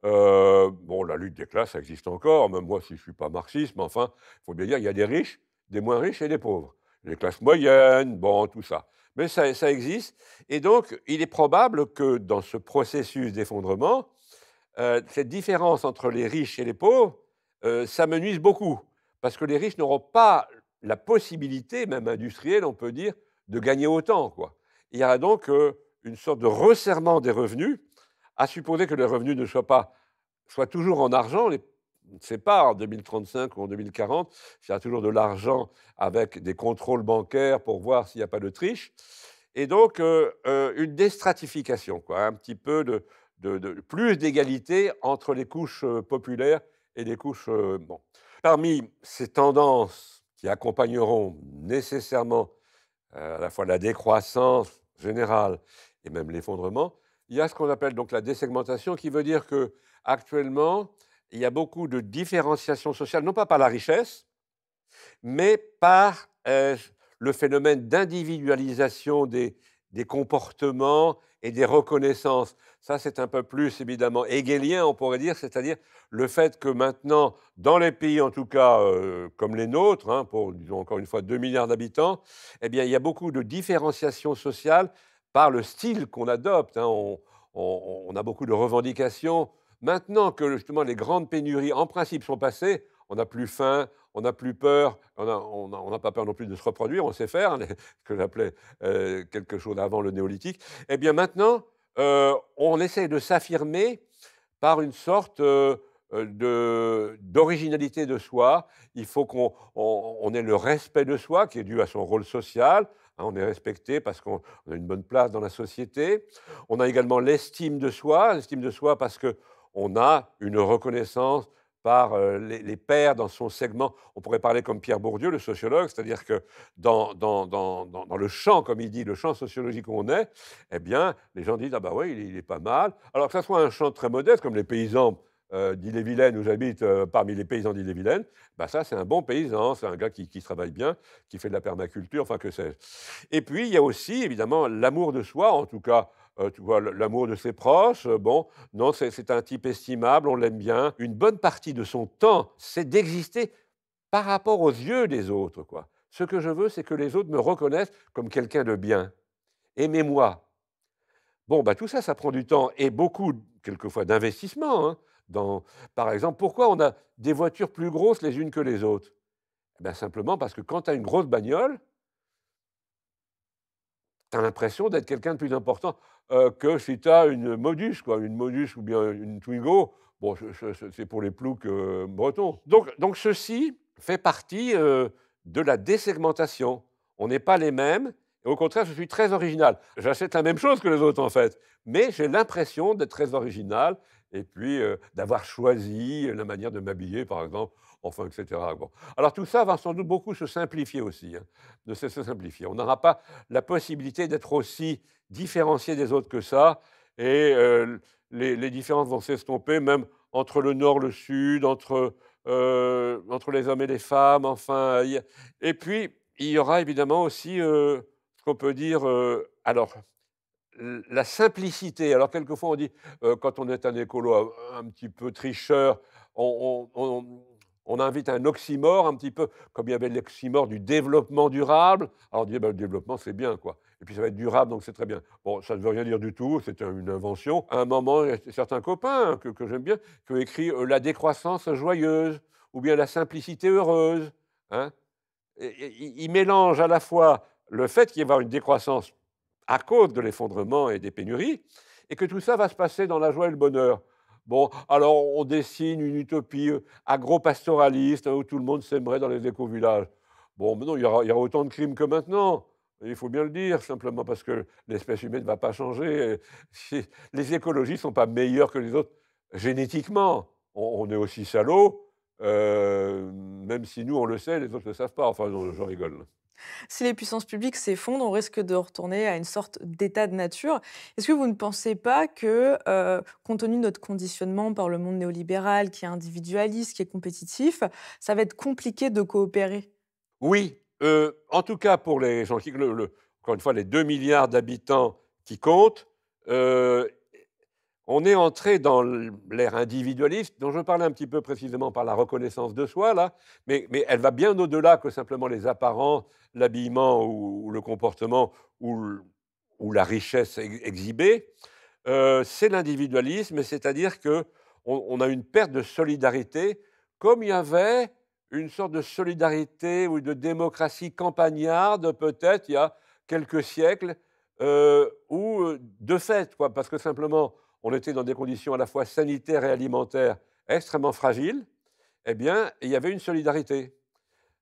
Euh, bon, la lutte des classes, ça existe encore, même moi si je ne suis pas marxiste, mais enfin, il faut bien dire, il y a des riches, des moins riches et des pauvres. Les classes moyennes, bon, tout ça. Mais ça, existe. Et donc, il est probable que dans ce processus d'effondrement, euh, cette différence entre les riches et les pauvres me euh, s'amenuise beaucoup. Parce que les riches n'auront pas la possibilité, même industrielle, on peut dire, de gagner autant. Quoi. Il y aura donc une sorte de resserrement des revenus à supposer que les revenus ne soient pas toujours en argent, les, ne pas en 2035 ou en 2040 il y a toujours de l'argent avec des contrôles bancaires pour voir s'il n'y a pas de triche. Et donc, euh, euh, une déstratification, quoi, un petit peu de, plus d'égalité entre les couches euh, populaires et les couches. Parmi ces tendances qui accompagneront nécessairement à la fois la décroissance générale et même l'effondrement, il y a ce qu'on appelle donc la désegmentation, qui veut dire que actuellement, il y a beaucoup de différenciation sociale, non pas par la richesse, mais par euh, le phénomène d'individualisation des, des comportements et des reconnaissances. Ça, c'est un peu plus évidemment hegelien, on pourrait dire, c'est-à-dire le fait que maintenant, dans les pays en tout cas euh, comme les nôtres, hein, pour disons encore une fois 2 milliards d'habitants, eh bien, il y a beaucoup de différenciation sociale par le style qu'on adopte. Hein. on, a beaucoup de revendications. Maintenant que justement les grandes pénuries en principe sont passées, on n'a plus faim, on n'a plus peur, on n'a pas peur non plus de se reproduire, on sait faire, hein, <laughs> ce que j'appelais euh, quelque chose avant le néolithique. Eh bien maintenant, euh, on essaie de s'affirmer par une sorte euh, d'originalité de, soi. Il faut qu'on ait le respect de soi qui est dû à son rôle social, Hein, on est respecté parce qu'on a une bonne place dans la société. On a également l'estime de soi, l'estime de soi parce qu'on a une reconnaissance par euh, les, les, pairs dans son segment. On pourrait parler comme Pierre Bourdieu, le sociologue, c'est-à-dire que dans, dans, le champ, comme il dit, le champ sociologique où on est, eh bien, les gens disent Ah ben bah oui, il, il est pas mal. Alors que ça soit un champ très modeste, comme les paysans euh, d'Ille-et-Vilaine où j'habite euh, parmi les paysans d'Ille-et-Vilaine, bah, ça, c'est un bon paysan, c'est un gars qui, travaille bien, qui fait de la permaculture, enfin que sais-je. Et puis, il y a aussi, évidemment, l'amour de soi, en tout cas. Euh, tu vois, l'amour de ses proches, euh, bon, non, c'est un type estimable, on l'aime bien. Une bonne partie de son temps, c'est d'exister par rapport aux yeux des autres, quoi. Ce que je veux, c'est que les autres me reconnaissent comme quelqu'un de bien. Aimez-moi. Bon, bah, tout ça, ça prend du temps et beaucoup, quelquefois, d'investissement. Hein par exemple, pourquoi on a des voitures plus grosses les unes que les autres eh ben Simplement parce que quand tu as une grosse bagnole, tu as l'impression d'être quelqu'un de plus important euh, que si tu as une Modus, quoi, une Modus ou bien une Twingo. Bon, c'est pour les ploucs euh, bretons. Donc, donc ceci fait partie euh, de la désegmentation. On n'est pas les mêmes. au contraire, je suis très original. J'achète la même chose que les autres, en fait. Mais j'ai l'impression d'être très original et puis euh, d'avoir choisi la manière de m'habiller, par exemple, enfin, etc. Alors tout ça va sans doute beaucoup se simplifier aussi, hein, de se, simplifier. On n'aura pas la possibilité d'être aussi différencié des autres que ça, et euh, les, différences vont s'estomper, même entre le nord, le sud, entre, euh, entre les hommes et les femmes, enfin. Et puis, il y aura évidemment aussi ce qu'on peut dire, alors la simplicité. Alors quelquefois on dit, euh, quand on est un écolo un, petit peu tricheur, on, invite un oxymore un petit peu, comme il y avait l'oxymore du développement durable. Alors on dit, ben, le développement c'est bien quoi. Et puis ça va être durable, donc c'est très bien. Bon, ça ne veut rien dire du tout, c'est une invention. À un moment, il y certains copains hein, que, j'aime bien qui ont écrit euh, La décroissance joyeuse ou bien La simplicité heureuse. Hein. Et, il mélange à la fois le fait qu'il y ait une décroissance à cause de l'effondrement et des pénuries, et que tout ça va se passer dans la joie et le bonheur. Bon, alors on dessine une utopie euh, agro-pastoraliste hein, où tout le monde s'aimerait dans les éco-villages. Bon, mais non, il y, aura, autant de crimes que maintenant. Il faut bien le dire, simplement parce que l'espèce humaine ne va pas changer. Les écologies ne sont pas meilleures que les autres génétiquement. On, est aussi salauds, euh, même si nous, on le sait, les autres ne le savent pas. Enfin, non, je rigole. Si les puissances publiques s'effondrent, on risque de retourner à une sorte d'état de nature. Est-ce que vous ne pensez pas que, euh, compte tenu de notre conditionnement par le monde néolibéral, qui est individualiste, qui est compétitif, ça va être compliqué de coopérer Oui, euh, en tout cas pour les gens qui, encore une fois, les 2 milliards d'habitants qui comptent, euh, on est entré dans l'ère individualiste, dont je parlais un petit peu précisément par la reconnaissance de soi, là, mais, elle va bien au-delà que simplement les apparents, l'habillement ou, le comportement ou, la richesse exhibée. Euh, c'est l'individualisme, c'est-à-dire que on, a une perte de solidarité, comme il y avait une sorte de solidarité ou de démocratie campagnarde, peut-être, il y a quelques siècles, euh, ou euh, de fait, quoi, parce que simplement on était dans des conditions à la fois sanitaires et alimentaires extrêmement fragiles, eh bien, il y avait une solidarité.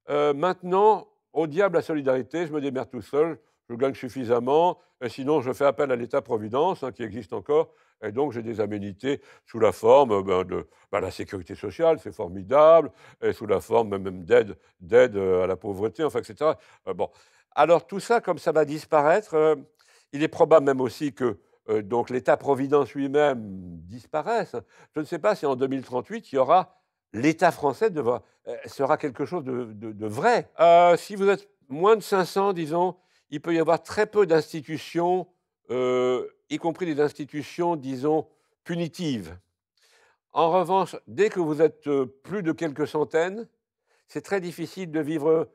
Euh, maintenant, au diable la solidarité, je me démerde tout seul, je gagne suffisamment, et sinon je fais appel à l'État-providence hein, qui existe encore, et donc j'ai des aménités sous la forme euh, ben, de ben, la sécurité sociale, c'est formidable, et sous la forme même d'aide, d'aide euh, à la pauvreté, enfin, etc. bon. Alors tout ça, comme ça va disparaître, il est probable même aussi que euh, donc l'État-providence lui-même disparaisse, je ne sais pas si en 2038, il y aura l'État français euh, sera quelque chose de, vrai. Euh, si vous êtes moins de 500, disons, il peut y avoir très peu d'institutions, y compris des institutions, disons, punitives. En revanche, dès que vous êtes plus de quelques centaines, c'est très difficile de vivre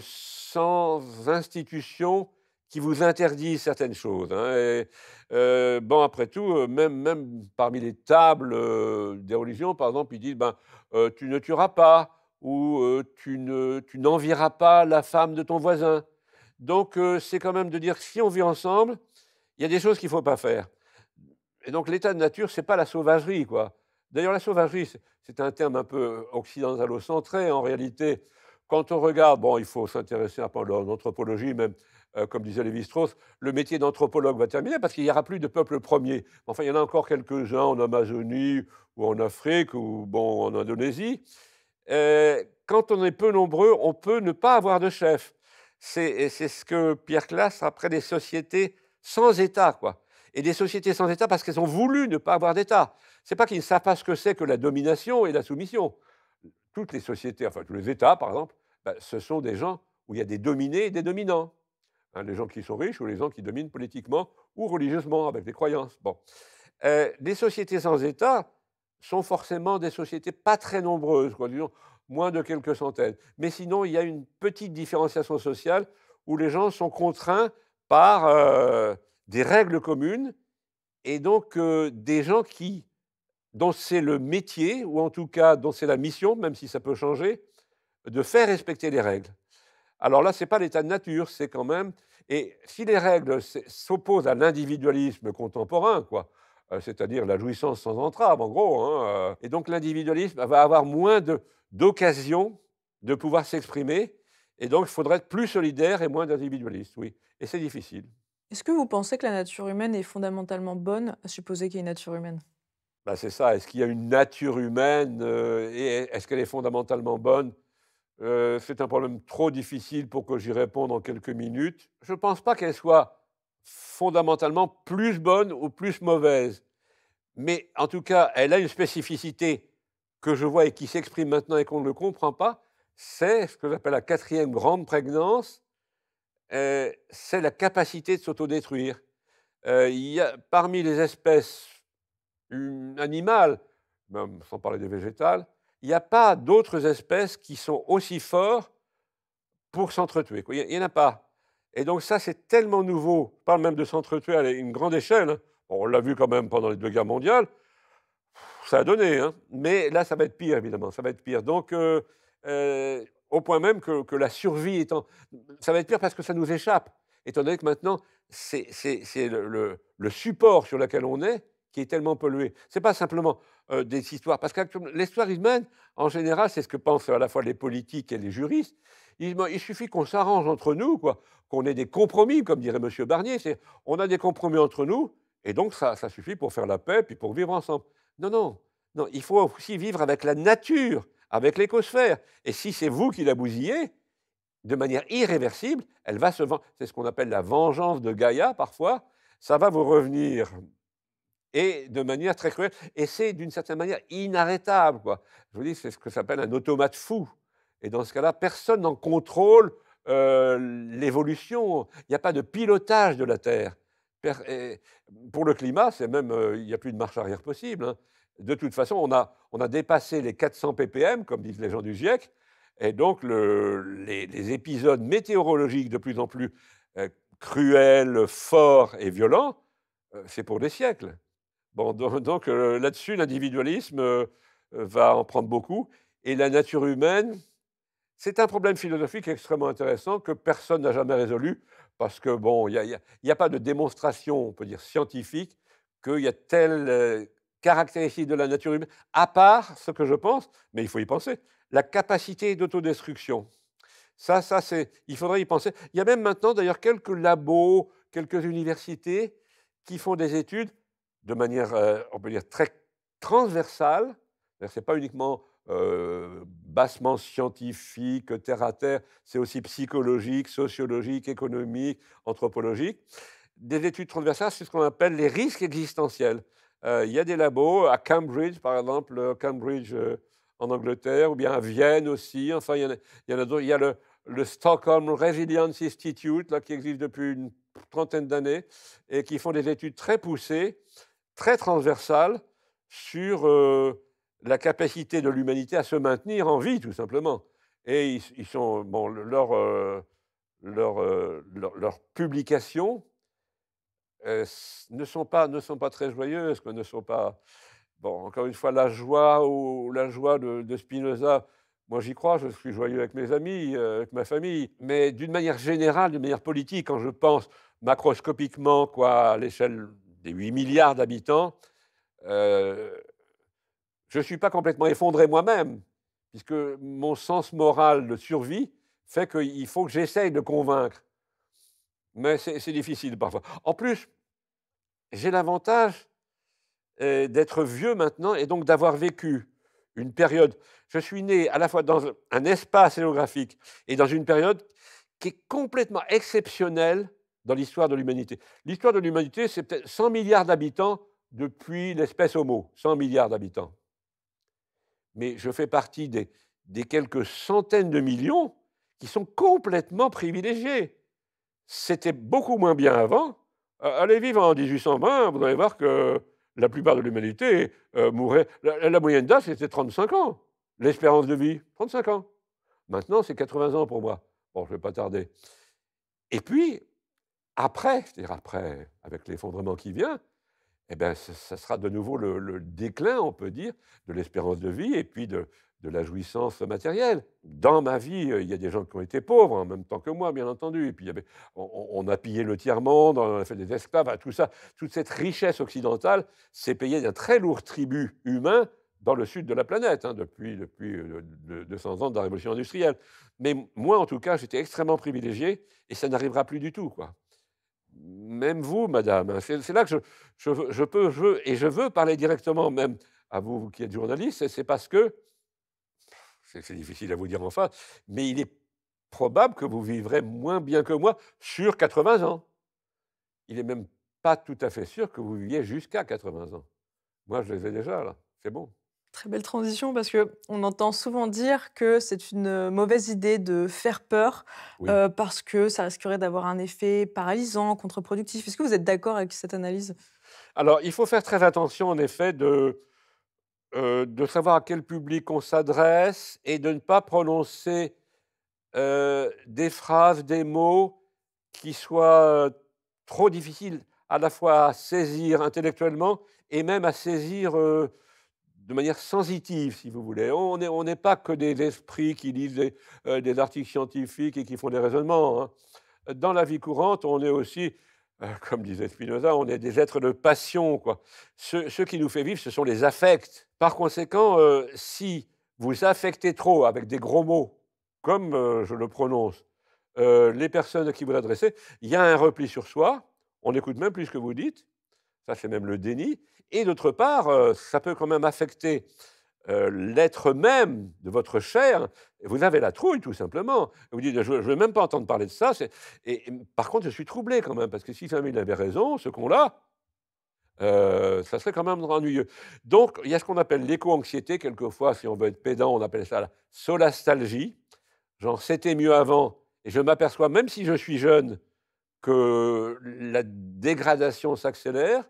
sans institutions qui vous interdit certaines choses. Hein, euh, bon, après tout, euh, même, même parmi les tables euh, des religions, par exemple, ils disent ben, tu ne tueras pas ou tu, ne, tu n'envieras pas la femme de ton voisin. Donc, c'est quand même de dire si on vit ensemble, il y a des choses qu'il ne faut pas faire. Et donc, l'état de nature, c'est pas la sauvagerie, quoi. D'ailleurs, la sauvagerie, c'est un terme un peu occidentalo-centré. En réalité, quand on regarde, bon, il faut s'intéresser un peu à l'anthropologie, même euh, comme disait Lévi-Strauss, le métier d'anthropologue va terminer parce qu'il n'y aura plus de peuple premier. Enfin, il y en a encore quelques-uns en Amazonie ou en Afrique ou bon, en Indonésie. Euh, quand on est peu nombreux, on peut ne pas avoir de chef. C'est ce que Pierre classe après des sociétés sans État, quoi. Et des sociétés sans État parce qu'elles ont voulu ne pas avoir d'État. C'est pas qu'ils ne savent pas ce que c'est que la domination et la soumission. Toutes les sociétés, enfin tous les États, par exemple, ben, ce sont des gens où il y a des dominés et des dominants. Hein, les gens qui sont riches ou les gens qui dominent politiquement ou religieusement avec des croyances. Bon. les euh, sociétés sans État sont forcément des sociétés pas très nombreuses, quoi, disons moins de quelques centaines. Mais sinon, il y a une petite différenciation sociale où les gens sont contraints par euh, des règles communes et donc euh, des gens qui, dont c'est le métier, ou en tout cas dont c'est la mission, même si ça peut changer, de faire respecter les règles. Alors là, ce n'est pas l'état de nature, c'est quand même. Et si les règles s'opposent à l'individualisme contemporain, quoi, euh, c'est-à-dire la jouissance sans entrave, en gros, hein, euh, et donc l'individualisme va avoir moins d'occasions de, pouvoir s'exprimer, et donc il faudrait être plus solidaire et moins individualiste, oui. Et c'est difficile. Est-ce que vous pensez que la nature humaine est fondamentalement bonne, à supposer qu'il y ait une nature humaine bah, C'est ça. Est-ce qu'il y a une nature humaine euh, et est-ce qu'elle est fondamentalement bonne euh, c'est un problème trop difficile pour que j'y réponde en quelques minutes. Je ne pense pas qu'elle soit fondamentalement plus bonne ou plus mauvaise. Mais en tout cas, elle a une spécificité que je vois et qui s'exprime maintenant et qu'on ne comprend pas. C'est ce que j'appelle la quatrième grande prégnance. Euh, c'est la capacité de s'autodétruire. Euh, il y a, parmi les espèces animales, même sans parler des végétales, il n'y a pas d'autres espèces qui sont aussi fortes pour s'entretuer. Il n'y en a pas. Et donc ça, c'est tellement nouveau. On parle même de s'entretuer à une grande échelle. Hein. on l'a vu quand même pendant les deux guerres mondiales. Ça a donné. Hein. Mais là, ça va être pire, évidemment. Ça va être pire. Donc, euh, euh, au point même que, que la survie étant... Ça va être pire parce que ça nous échappe. Étant donné que maintenant, c'est le, le, le support sur lequel on est qui est tellement pollué. Ce n'est pas simplement euh, des histoires, parce que l'histoire humaine, en général, c'est ce que pensent à la fois les politiques et les juristes. Il, suffit qu'on s'arrange entre nous, quoi, qu'on ait des compromis, comme dirait M. Barnier. on a des compromis entre nous, et donc ça, ça suffit pour faire la paix, puis pour vivre ensemble. Non, non, non, il faut aussi vivre avec la nature, avec l'écosphère. Et si c'est vous qui la bousillez, de manière irréversible, elle va se C'est ce qu'on appelle la vengeance de Gaïa parfois. Ça va vous revenir et de manière très cruelle. Et c'est d'une certaine manière inarrêtable. Quoi. Je vous dis, c'est ce que s'appelle un automate fou. Et dans ce cas-là, personne n'en contrôle euh, l'évolution. Il n'y a pas de pilotage de la Terre. pour le climat, c'est même, euh, il n'y a plus de marche arrière possible. Hein. De toute façon, on a, on a dépassé les 400 ppm, comme disent les gens du GIEC, et donc le, les, épisodes météorologiques de plus en plus euh, cruels, forts et violents, c'est pour des siècles. Bon, donc, euh, là-dessus, l'individualisme euh, va en prendre beaucoup. Et la nature humaine, c'est un problème philosophique extrêmement intéressant que personne n'a jamais résolu, parce que, bon, il n'y a, a, pas de démonstration, on peut dire, scientifique, qu'il y a telle euh, caractéristique de la nature humaine, à part ce que je pense, mais il faut y penser, la capacité d'autodestruction. Ça, ça, c'est, il faudrait y penser. Il y a même maintenant, d'ailleurs, quelques labos, quelques universités qui font des études de manière, euh, on peut dire, très transversale. Ce n'est pas uniquement euh, bassement scientifique, terre à terre, c'est aussi psychologique, sociologique, économique, anthropologique. Des études transversales, c'est ce qu'on appelle les risques existentiels. Euh, il y a des labos à Cambridge, par exemple, Cambridge en Angleterre, ou bien à Vienne aussi. Enfin, il y en a, Il y a le, le Stockholm Resilience Institute, là, qui existe depuis une trentaine d'années, et qui font des études très poussées très transversale sur euh, la capacité de l'humanité à se maintenir en vie, tout simplement. Et ils, sont, bon, leur, euh, leur, euh, leur, leurs publications ne, sont pas, ne sont pas très joyeuses, ne sont pas. Bon, encore une fois, la joie, ou, la joie de, Spinoza, moi, j'y crois, je suis joyeux avec mes amis, avec ma famille. Mais d'une manière générale, d'une manière politique, quand je pense macroscopiquement, quoi, à l'échelle des 8 milliards d'habitants, euh, je ne suis pas complètement effondré moi-même, puisque mon sens moral de survie fait qu'il faut que j'essaye de convaincre. Mais c'est difficile parfois. En plus, j'ai l'avantage euh, d'être vieux maintenant et donc d'avoir vécu une période. Je suis né à la fois dans un espace géographique et dans une période qui est complètement exceptionnelle dans l'histoire de l'humanité. L'histoire de l'humanité, c'est peut-être 100 milliards d'habitants depuis l'espèce Homo, 100 milliards d'habitants. Mais je fais partie des, quelques centaines de millions qui sont complètement privilégiés. C'était beaucoup moins bien avant. Euh, allez vivre en 1820, vous allez voir que la plupart de l'humanité euh, mourait. La, la moyenne d'âge, c'était 35 ans. L'espérance de vie, 35 ans. Maintenant, c'est 80 ans pour moi. Bon, je ne vais pas tarder. Et puis, après, c'est-à-dire après, avec l'effondrement qui vient, eh bien, ça sera de nouveau le, déclin, on peut dire, de l'espérance de vie et puis de, la jouissance matérielle. Dans ma vie, euh, il y a des gens qui ont été pauvres en même temps que moi, bien entendu. Et puis, on, a pillé le tiers-monde, on a fait des esclaves, tout ça. Toute cette richesse occidentale s'est payée d'un très lourd tribut humain dans le sud de la planète, hein, depuis, depuis 200 euh, ans de la révolution industrielle. Mais moi, en tout cas, j'étais extrêmement privilégié et ça n'arrivera plus du tout, quoi même vous, madame, hein. c'est là que je, je, peux, je et je veux parler directement même à vous qui êtes journaliste, et c'est parce que, c'est difficile à vous dire en face, mais il est probable que vous vivrez moins bien que moi sur 80 ans. Il n'est même pas tout à fait sûr que vous viviez jusqu'à 80 ans. Moi, je les ai déjà, là. C'est bon. Très belle transition parce que on entend souvent dire que c'est une mauvaise idée de faire peur euh, parce que ça risquerait d'avoir un effet paralysant, contre-productif. Est-ce que vous êtes d'accord avec cette analyse Alors, il faut faire très attention en effet de, euh, de savoir à quel public on s'adresse et de ne pas prononcer euh, des phrases, des mots qui soient trop difficiles à la fois à saisir intellectuellement et même à saisir de manière sensitive, si vous voulez. On n'est pas que des esprits qui lisent des, euh, articles scientifiques et qui font des raisonnements. Hein. Dans la vie courante, on est aussi, euh, comme disait Spinoza, on est des êtres de passion. Quoi. Ce, qui nous fait vivre, ce sont les affects. Par conséquent, euh, si vous affectez trop avec des gros mots, comme je le prononce, les personnes à qui vous adressez, il y a un repli sur soi, on écoute même plus ce que vous dites, ça c'est même le déni, et d'autre part, euh, ça peut quand même affecter euh, l'être même de votre chair, vous avez la trouille tout simplement. Vous dites, je ne veux même pas entendre parler de ça. Et, et, par contre, je suis troublé quand même, parce que si jamais il avait raison, ce quon a, euh, ça serait quand même ennuyeux. Donc, il y a ce qu'on appelle l'éco-anxiété, quelquefois, si on veut être pédant, on appelle ça la solastalgie. Genre, c'était mieux avant, et je m'aperçois, même si je suis jeune, que la dégradation s'accélère,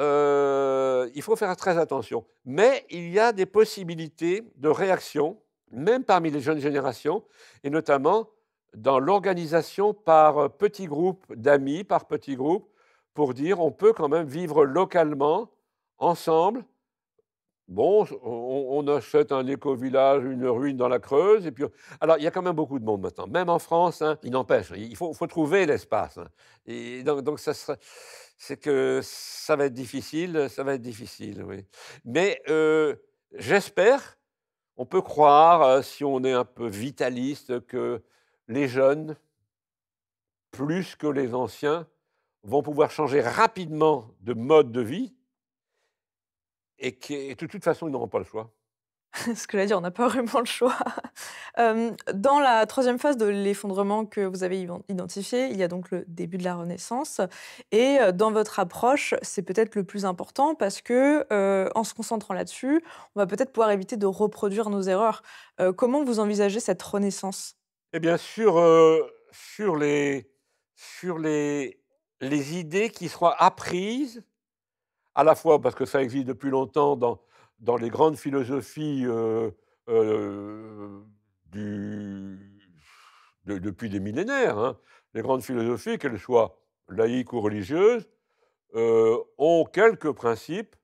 euh, il faut faire très attention. Mais il y a des possibilités de réaction, même parmi les jeunes générations, et notamment dans l'organisation par euh, petits groupes d'amis, par petits groupes, pour dire on peut quand même vivre localement, ensemble, Bon, on, achète un éco-village, une ruine dans la Creuse, et puis... Alors, il y a quand même beaucoup de monde maintenant. Même en France, hein, il n'empêche, il faut, trouver l'espace. Hein. donc, ça c'est que ça va être difficile, ça va être difficile, oui. Mais euh, j'espère, on peut croire, euh, si on est un peu vitaliste, que les jeunes, plus que les anciens, vont pouvoir changer rapidement de mode de vie et, de toute façon, ils n'auront pas le choix. <laughs> Ce que j'allais dire, on n'a pas vraiment le choix. <laughs> Euh, dans la troisième phase de l'effondrement que vous avez identifié, il y a donc le début de la Renaissance. Et euh, dans votre approche, c'est peut-être le plus important parce que, euh, en se concentrant là-dessus, on va peut-être pouvoir éviter de reproduire nos erreurs. comment vous envisagez cette Renaissance Eh bien, sur, sur, les, sur les, les idées qui seront apprises à la fois parce que ça existe depuis longtemps dans, dans les grandes philosophies euh, euh, du, depuis des millénaires, hein, les grandes philosophies, qu'elles soient laïques ou religieuses, euh, ont quelques principes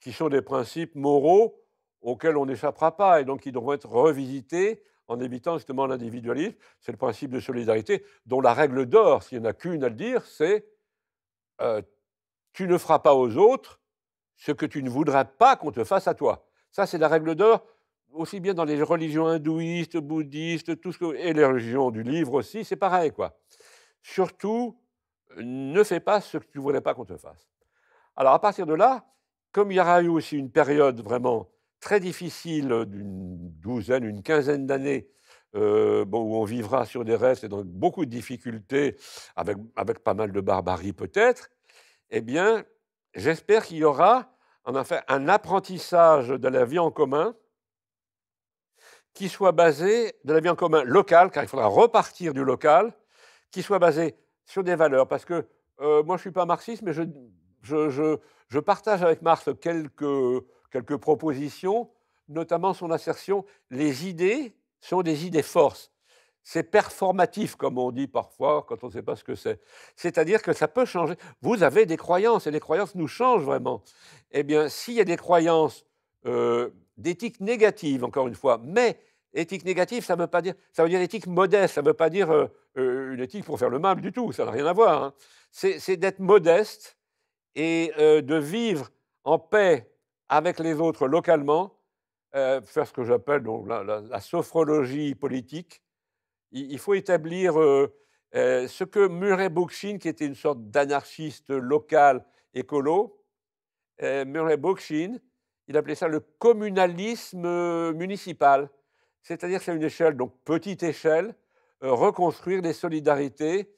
qui sont des principes moraux auxquels on n'échappera pas et donc qui devront être revisités en évitant justement l'individualisme. C'est le principe de solidarité dont la règle d'or, s'il n'y en a qu'une à le dire, c'est tu ne feras pas aux autres ce que tu ne voudrais pas qu'on te fasse à toi. Ça, c'est la règle d'or, aussi bien dans les religions hindouistes, bouddhistes, tout ce et les religions du livre aussi, c'est pareil, quoi. Surtout, ne fais pas ce que tu ne voudrais pas qu'on te fasse. Alors, à partir de là, comme il y aura eu aussi une période vraiment très difficile d'une douzaine, une quinzaine d'années, euh, où on vivra sur des restes et donc beaucoup de difficultés, avec pas mal de barbarie peut-être, eh bien, j'espère qu'il y aura en effet un apprentissage de la vie en commun qui soit basé de la vie en commun locale, car il faudra repartir du local, qui soit basé sur des valeurs. Parce que euh, moi, je ne suis pas marxiste, mais je, partage avec Marx quelques, quelques propositions, notamment son assertion les idées sont des idées forces c'est performatif, comme on dit parfois quand on ne sait pas ce que c'est. C'est-à-dire que ça peut changer. Vous avez des croyances, et les croyances nous changent vraiment. Eh bien, s'il y a des croyances euh, d'éthique négative, encore une fois, mais éthique négative, ça ne veut pas dire, ça veut dire éthique modeste, ça ne veut pas dire euh, euh, une éthique pour faire le mal du tout, ça n'a rien à voir. Hein. C'est d'être modeste et de vivre en paix avec les autres localement, faire ce que j'appelle la, la sophrologie politique, il, faut établir euh, euh, ce que Murray Bookchin, qui était une sorte d'anarchiste local écolo, euh, Murray Bookchin, il appelait ça le communalisme municipal, c'est-à-dire c'est une échelle, donc petite échelle, reconstruire les solidarités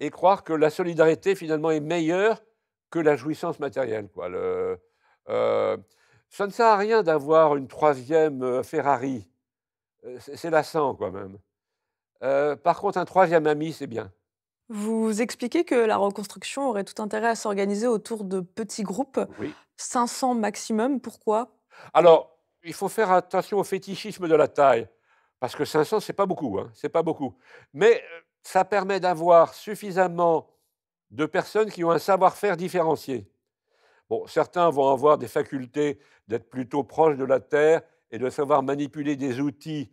et croire que la solidarité finalement est meilleure que la jouissance matérielle. ça ne sert à rien d'avoir une troisième Ferrari, c'est lassant quand même. Euh, par contre, un troisième ami, c'est bien. Vous expliquez que la reconstruction aurait tout intérêt à s'organiser autour de petits groupes, oui. 500 maximum, pourquoi Alors, il faut faire attention au fétichisme de la taille, parce que 500, c'est pas beaucoup, hein, c'est pas beaucoup. Mais euh, ça permet d'avoir suffisamment de personnes qui ont un savoir-faire différencié. Bon, certains vont avoir des facultés d'être plutôt proches de la terre et de savoir manipuler des outils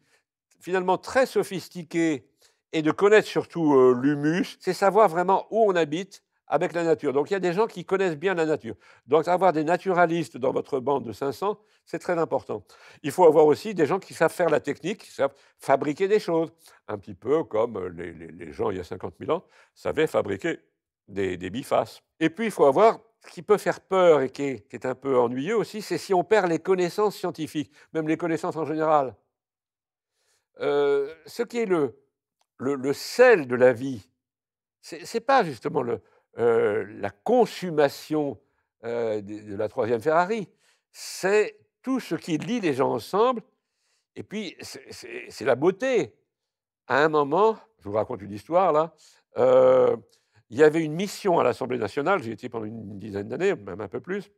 finalement très sophistiqué et de connaître surtout euh, l'humus, c'est savoir vraiment où on habite avec la nature. Donc il y a des gens qui connaissent bien la nature. Donc avoir des naturalistes dans votre bande de 500, c'est très important. Il faut avoir aussi des gens qui savent faire la technique, qui savent fabriquer des choses, un petit peu comme euh, les, gens il y a 50 000 ans savaient fabriquer des, bifaces. Et puis il faut avoir ce qui peut faire peur et qui est un peu ennuyeux aussi, c'est si on perd les connaissances scientifiques, même les connaissances en général. Euh, ce qui est le, sel de la vie, ce n'est pas justement euh, la consommation euh, de, la troisième Ferrari, c'est tout ce qui lie les gens ensemble, et puis c'est la beauté. À un moment, je vous raconte une histoire là, il y avait une mission à l'Assemblée nationale, j'y étais pendant une dizaine d'années, même un peu plus,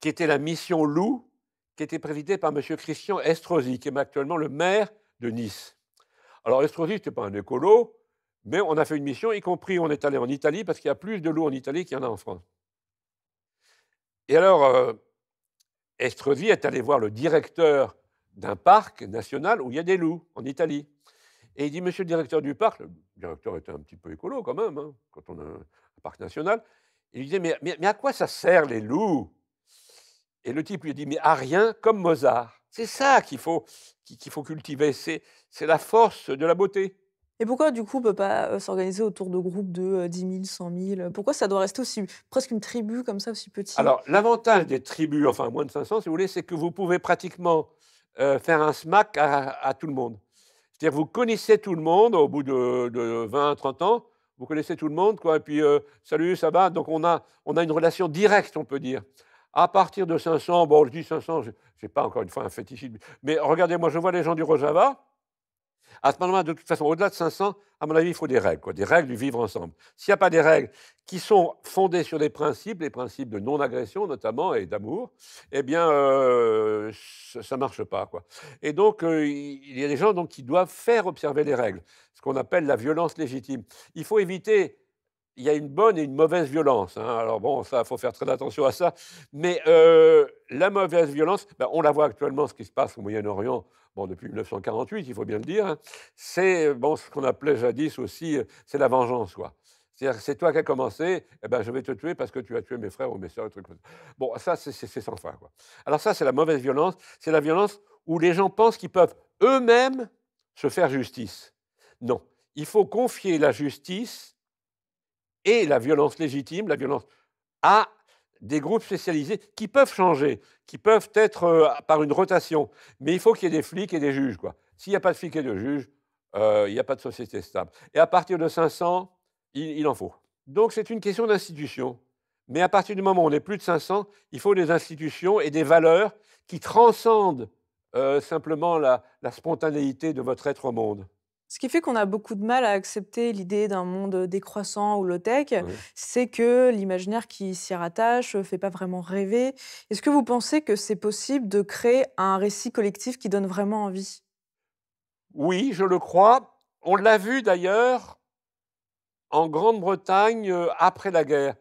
qui était la mission Lou, qui était présidée par M. Christian Estrosi, qui est actuellement le maire de Nice. Alors Estrosi, n'était pas un écolo, mais on a fait une mission, y compris on est allé en Italie, parce qu'il y a plus de loups en Italie qu'il y en a en France. Et alors, euh, Estrevi est allé voir le directeur d'un parc national où il y a des loups, en Italie. Et il dit, monsieur le directeur du parc, le directeur était un petit peu écolo quand même, hein, quand on a un parc national, il disait, mais, mais à quoi ça sert les loups Et le type lui dit, mais à rien, comme Mozart. C'est ça qu'il faut, cultiver, c'est la force de la beauté. Et pourquoi, du coup, on ne peut pas euh, s'organiser autour de groupes de 10 000, 100 000 Pourquoi ça doit rester aussi presque une tribu comme ça, aussi petite Alors, l'avantage des tribus, enfin moins de 500, si vous voulez, c'est que vous pouvez pratiquement euh, faire un smack à, tout le monde. C'est-à-dire, vous connaissez tout le monde au bout de, de 20, 30 ans, vous connaissez tout le monde, quoi. Et puis, euh, salut, ça va. Donc, on a une relation directe, on peut dire. À partir de 500, bon, je dis 500, je n'ai pas encore une fois un fétichisme, mais regardez, moi, je vois les gens du Rojava. À ce moment-là, de toute façon, au-delà de 500, à mon avis, il faut des règles, quoi, des règles du vivre ensemble. S'il n'y a pas des règles qui sont fondées sur des principes, les principes de non-agression notamment et d'amour, eh bien, euh, ça ne marche pas. Quoi. Et donc, euh, il y a des gens donc, qui doivent faire observer les règles, ce qu'on appelle la violence légitime. Il faut éviter il y a une bonne et une mauvaise violence. Hein. Alors bon, ça, faut faire très attention à ça. Mais euh, la mauvaise violence, ben, on la voit actuellement, ce qui se passe au Moyen-Orient, bon, depuis 1948, il faut bien le dire. Hein. C'est bon, ce qu'on appelait jadis aussi, euh, c'est la vengeance, quoi. C'est-à-dire, c'est toi qui as commencé, eh ben, je vais te tuer parce que tu as tué mes frères ou mes soeurs. Bon, ça, c'est sans fin, quoi. Alors ça, c'est la mauvaise violence. C'est la violence où les gens pensent qu'ils peuvent eux-mêmes se faire justice. Non, il faut confier la justice et la violence légitime, la violence à des groupes spécialisés qui peuvent changer, qui peuvent être euh, par une rotation. Mais il faut qu'il y ait des flics et des juges. S'il n'y a pas de flics et de juges, euh, il n'y a pas de société stable. Et à partir de 500, il, en faut. Donc c'est une question d'institution. Mais à partir du moment où on est plus de 500, il faut des institutions et des valeurs qui transcendent euh, simplement la, la spontanéité de votre être au monde. Ce qui fait qu'on a beaucoup de mal à accepter l'idée d'un monde euh, décroissant ou low-tech, ah c'est que l'imaginaire qui s'y rattache ne euh, fait pas vraiment rêver. Est-ce que vous pensez que c'est possible de créer un récit collectif qui donne vraiment envie Oui, je le crois. On l'a vu d'ailleurs en Grande-Bretagne euh, après la guerre.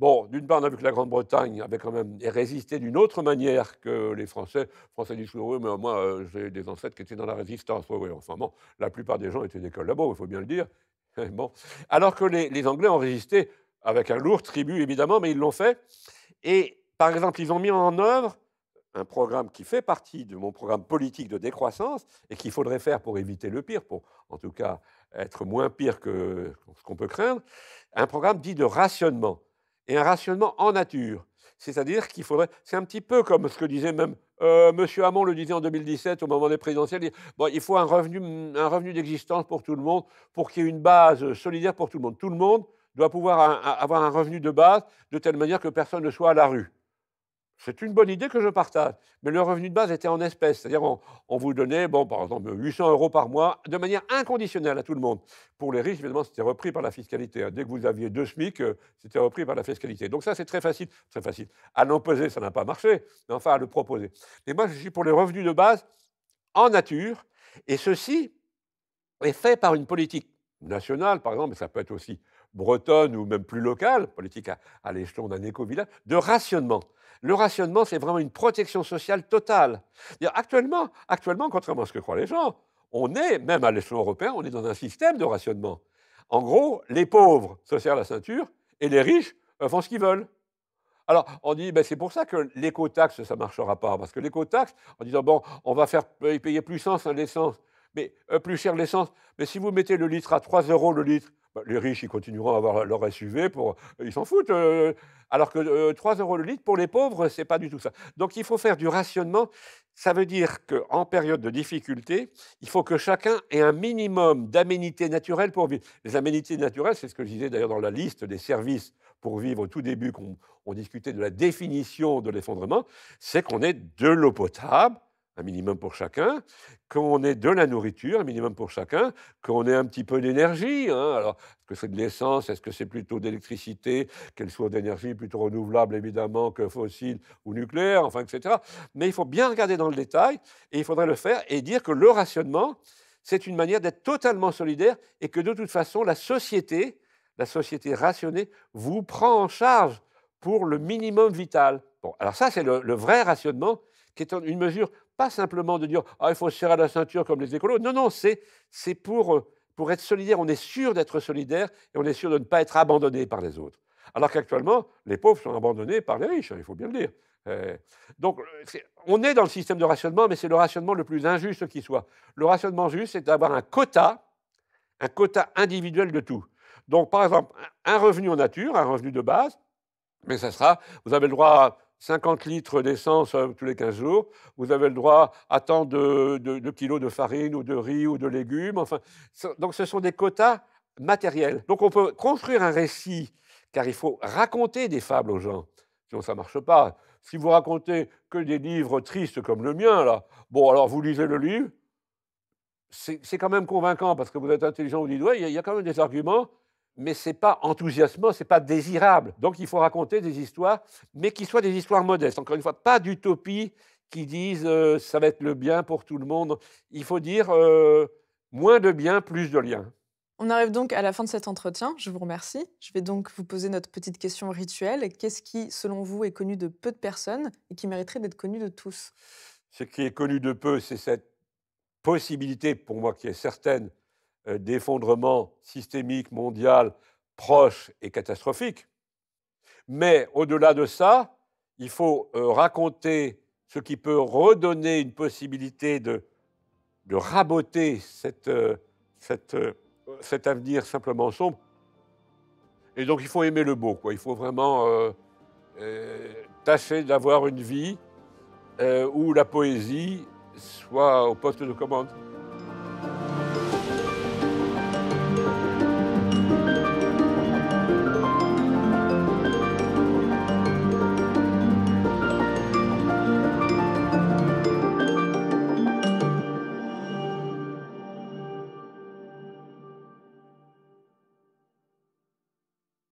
Bon, d'une part, on a vu que la Grande-Bretagne avait quand même résisté d'une autre manière que les Français. Les Français disent oui, mais moi, euh, j'ai des ancêtres qui étaient dans la résistance. Oui, oui, enfin bon, la plupart des gens étaient des collabos, il faut bien le dire. <laughs> bon. Alors que les, les, Anglais ont résisté avec un lourd tribut, évidemment, mais ils l'ont fait. Et par exemple, ils ont mis en œuvre un programme qui fait partie de mon programme politique de décroissance et qu'il faudrait faire pour éviter le pire, pour en tout cas être moins pire que ce qu'on peut craindre, un programme dit de rationnement et un rationnement en nature. C'est-à-dire qu'il faudrait. C'est un petit peu comme ce que disait même M. Euh, Monsieur Hamon le disait en 2017 au moment des présidentielles. Il, bon, il faut un revenu, un revenu d'existence pour tout le monde, pour qu'il y ait une base solidaire pour tout le monde. Tout le monde doit pouvoir avoir un revenu de base de telle manière que personne ne soit à la rue. C'est une bonne idée que je partage. Mais le revenu de base était en espèces. C'est-à-dire, on, vous donnait, bon, par exemple, 800 euros par mois de manière inconditionnelle à tout le monde. Pour les riches, évidemment, c'était repris par la fiscalité. Dès que vous aviez deux SMIC, euh, c'était repris par la fiscalité. Donc ça, c'est très facile. Très facile. À l'imposer, ça n'a pas marché, mais enfin, à le proposer. Mais moi, je suis pour les revenus de base en nature. Et ceci est fait par une politique nationale, par exemple, mais ça peut être aussi bretonne ou même plus locale, politique à, l'échelon d'un éco-village, de rationnement. Le rationnement, c'est vraiment une protection sociale totale. Actuellement, actuellement, contrairement à ce que croient les gens, on est, même à l'échelon européen, on est dans un système de rationnement. En gros, les pauvres se serrent la ceinture et les riches euh, font ce qu'ils veulent. Alors, on dit, ben, c'est pour ça que l'éco-taxe, ça ne marchera pas. Parce que l'éco-taxe, en disant, bon, on va faire payer plus, sens l'essence, mais, euh, plus cher l'essence, mais si vous mettez le litre à 3 euros le litre, bah, les riches, ils continueront à avoir leur SUV, pour, euh, ils s'en foutent. Euh, alors que 3 euh, euros le litre, pour les pauvres, ce n'est pas du tout ça. Donc il faut faire du rationnement. Ça veut dire qu'en période de difficulté, il faut que chacun ait un minimum d'aménités naturelles pour vivre. Les aménités naturelles, c'est ce que je disais d'ailleurs dans la liste des services pour vivre au tout début, qu'on discutait de la définition de l'effondrement, c'est qu'on ait de l'eau potable, un minimum pour chacun, qu'on ait de la nourriture, un minimum pour chacun, qu'on ait un petit peu d'énergie. Hein. Alors, est-ce que c'est de l'essence Est-ce que c'est plutôt d'électricité Qu'elle soit d'énergie plutôt renouvelable, évidemment, que fossile ou nucléaire, enfin, etc. Mais il faut bien regarder dans le détail, et il faudrait le faire, et dire que le rationnement, c'est une manière d'être totalement solidaire, et que de toute façon, la société, la société rationnée, vous prend en charge pour le minimum vital. Bon, alors ça, c'est le vrai rationnement qui est une mesure pas simplement de dire ah, il faut se serrer la ceinture comme les écolos. Non, non, c'est, c'est pour, euh, pour être solidaire. On est sûr d'être solidaire et on est sûr de ne pas être abandonné par les autres. Alors qu'actuellement, les pauvres sont abandonnés par les riches, hein, il faut bien le dire. Euh, donc, on est dans le système de rationnement, mais c'est le rationnement le plus injuste qui soit. Le rationnement juste, c'est d'avoir un quota, un quota individuel de tout. Donc, par exemple, un revenu en nature, un revenu de base, mais ça sera, vous avez le droit 50 litres d'essence euh, tous les 15 jours, vous avez le droit à tant de, kilos de farine ou de riz ou de légumes. Enfin, donc ce sont des quotas matériels. Donc on peut construire un récit, car il faut raconter des fables aux gens, sinon ça ne marche pas. Si vous racontez que des livres tristes comme le mien, là, bon, alors vous lisez le livre, c'est quand même convaincant parce que vous êtes intelligent, vous dites, ouais, il y, a quand même des arguments, mais ce n'est pas enthousiasmant, ce n'est pas désirable. Donc il faut raconter des histoires, mais qui soient des histoires modestes. Encore une fois, pas d'utopie qui disent euh, ça va être le bien pour tout le monde. Il faut dire euh, moins de bien, plus de liens. On arrive donc à la fin de cet entretien. Je vous remercie. Je vais donc vous poser notre petite question rituelle. Qu'est-ce qui, selon vous, est connu de peu de personnes et qui mériterait d'être connu de tous Ce qui est connu de peu, c'est cette possibilité, pour moi qui est certaine, euh, d'effondrement systémique mondial proche et catastrophique. Mais au-delà de ça, il faut euh, raconter ce qui peut redonner une possibilité de, raboter cette, euh, cet avenir simplement sombre. Et donc il faut aimer le beau, quoi. Il faut vraiment tâcher d'avoir une vie où la poésie soit au poste de commande.